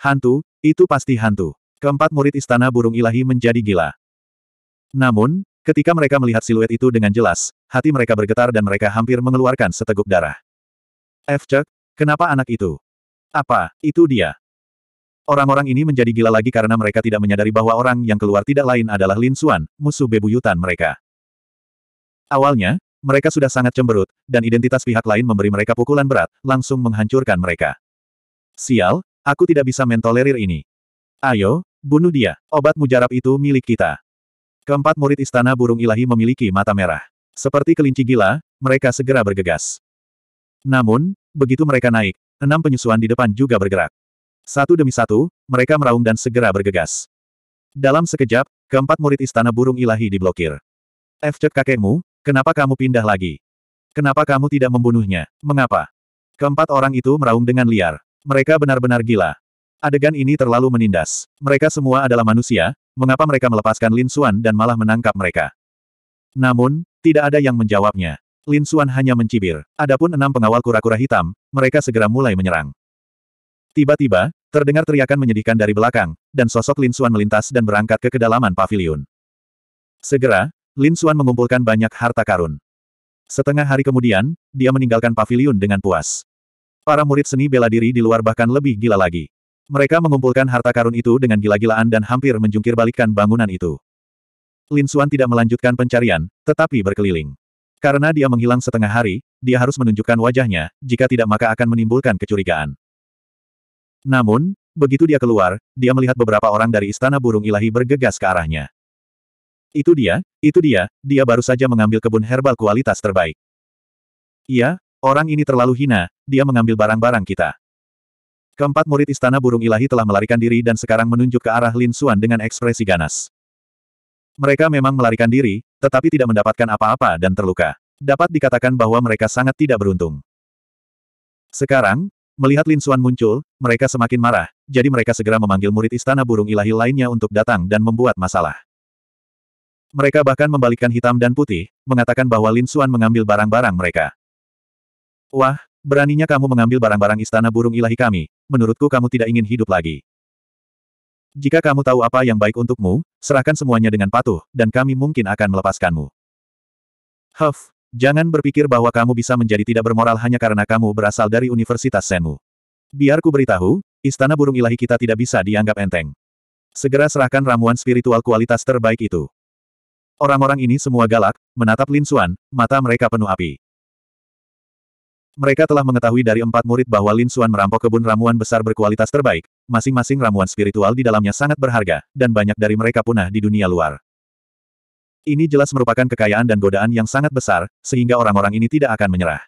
Hantu, itu pasti hantu. Keempat murid istana burung ilahi menjadi gila. Namun, ketika mereka melihat siluet itu dengan jelas, hati mereka bergetar dan mereka hampir mengeluarkan seteguk darah. F. Cek, kenapa anak itu? Apa, itu dia? Orang-orang ini menjadi gila lagi karena mereka tidak menyadari bahwa orang yang keluar tidak lain adalah Lin Suan, musuh bebuyutan mereka. Awalnya, mereka sudah sangat cemberut, dan identitas pihak lain memberi mereka pukulan berat, langsung menghancurkan mereka. Sial, Aku tidak bisa mentolerir ini. Ayo, bunuh dia. Obat mujarab itu milik kita. Keempat murid istana burung ilahi memiliki mata merah. Seperti kelinci gila, mereka segera bergegas. Namun, begitu mereka naik, enam penyusuan di depan juga bergerak. Satu demi satu, mereka meraung dan segera bergegas. Dalam sekejap, keempat murid istana burung ilahi diblokir. Cek kakekmu, kenapa kamu pindah lagi? Kenapa kamu tidak membunuhnya? Mengapa? Keempat orang itu meraung dengan liar. Mereka benar-benar gila. Adegan ini terlalu menindas. Mereka semua adalah manusia, mengapa mereka melepaskan Lin Xuan dan malah menangkap mereka? Namun, tidak ada yang menjawabnya. Lin Xuan hanya mencibir. Adapun enam pengawal kura-kura hitam, mereka segera mulai menyerang. Tiba-tiba, terdengar teriakan menyedihkan dari belakang, dan sosok Lin Xuan melintas dan berangkat ke kedalaman pavilion. Segera, Lin Xuan mengumpulkan banyak harta karun. Setengah hari kemudian, dia meninggalkan pavilion dengan puas. Para murid seni bela diri di luar bahkan lebih gila lagi. Mereka mengumpulkan harta karun itu dengan gila-gilaan dan hampir menjungkir bangunan itu. Lin Xuan tidak melanjutkan pencarian, tetapi berkeliling. Karena dia menghilang setengah hari, dia harus menunjukkan wajahnya, jika tidak maka akan menimbulkan kecurigaan. Namun, begitu dia keluar, dia melihat beberapa orang dari Istana Burung Ilahi bergegas ke arahnya. Itu dia, itu dia, dia baru saja mengambil kebun herbal kualitas terbaik. Iya, Orang ini terlalu hina, dia mengambil barang-barang kita. Keempat murid Istana Burung Ilahi telah melarikan diri dan sekarang menunjuk ke arah Lin Xuan dengan ekspresi ganas. Mereka memang melarikan diri, tetapi tidak mendapatkan apa-apa dan terluka. Dapat dikatakan bahwa mereka sangat tidak beruntung. Sekarang, melihat Lin Xuan muncul, mereka semakin marah, jadi mereka segera memanggil murid Istana Burung Ilahi lainnya untuk datang dan membuat masalah. Mereka bahkan membalikkan hitam dan putih, mengatakan bahwa Lin Xuan mengambil barang-barang mereka. Wah, beraninya kamu mengambil barang-barang istana burung ilahi kami, menurutku kamu tidak ingin hidup lagi. Jika kamu tahu apa yang baik untukmu, serahkan semuanya dengan patuh, dan kami mungkin akan melepaskanmu. Huff, jangan berpikir bahwa kamu bisa menjadi tidak bermoral hanya karena kamu berasal dari Universitas Senmu. Biarku beritahu, istana burung ilahi kita tidak bisa dianggap enteng. Segera serahkan ramuan spiritual kualitas terbaik itu. Orang-orang ini semua galak, menatap Lin Xuan, mata mereka penuh api. Mereka telah mengetahui dari empat murid bahwa Lin Xuan merampok kebun ramuan besar berkualitas terbaik, masing-masing ramuan spiritual di dalamnya sangat berharga, dan banyak dari mereka punah di dunia luar. Ini jelas merupakan kekayaan dan godaan yang sangat besar, sehingga orang-orang ini tidak akan menyerah.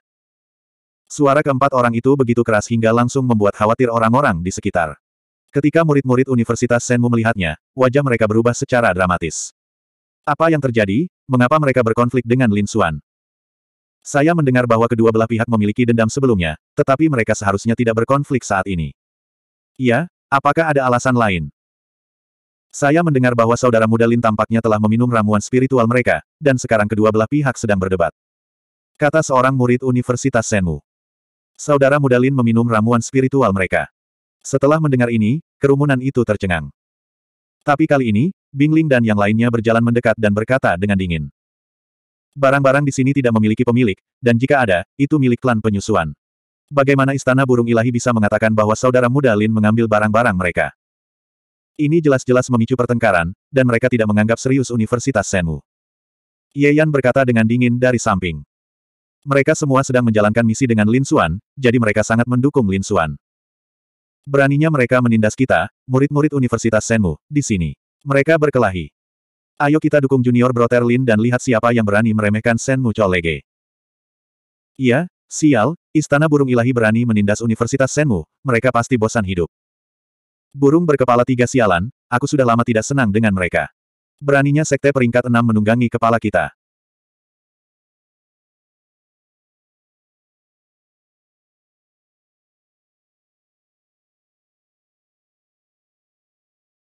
Suara keempat orang itu begitu keras hingga langsung membuat khawatir orang-orang di sekitar. Ketika murid-murid Universitas Senmu melihatnya, wajah mereka berubah secara dramatis. Apa yang terjadi? Mengapa mereka berkonflik dengan Lin Xuan? Saya mendengar bahwa kedua belah pihak memiliki dendam sebelumnya, tetapi mereka seharusnya tidak berkonflik saat ini. Iya, apakah ada alasan lain? Saya mendengar bahwa saudara muda Lin tampaknya telah meminum ramuan spiritual mereka, dan sekarang kedua belah pihak sedang berdebat. Kata seorang murid Universitas Senmu. Saudara muda Lin meminum ramuan spiritual mereka. Setelah mendengar ini, kerumunan itu tercengang. Tapi kali ini, Bingling dan yang lainnya berjalan mendekat dan berkata dengan dingin. Barang-barang di sini tidak memiliki pemilik, dan jika ada, itu milik klan penyusuan. Bagaimana istana burung ilahi bisa mengatakan bahwa saudara muda Lin mengambil barang-barang mereka? Ini jelas-jelas memicu pertengkaran, dan mereka tidak menganggap serius Universitas Senwu. Yan berkata dengan dingin dari samping. Mereka semua sedang menjalankan misi dengan Lin Xuan, jadi mereka sangat mendukung Lin Xuan. Beraninya mereka menindas kita, murid-murid Universitas Senmu, di sini. Mereka berkelahi. Ayo kita dukung junior brother Lin dan lihat siapa yang berani meremehkan Sen Mucho Lege. Iya, sial, istana burung ilahi berani menindas Universitas Senmu, mereka pasti bosan hidup. Burung berkepala tiga sialan, aku sudah lama tidak senang dengan mereka. Beraninya sekte peringkat enam menunggangi kepala kita.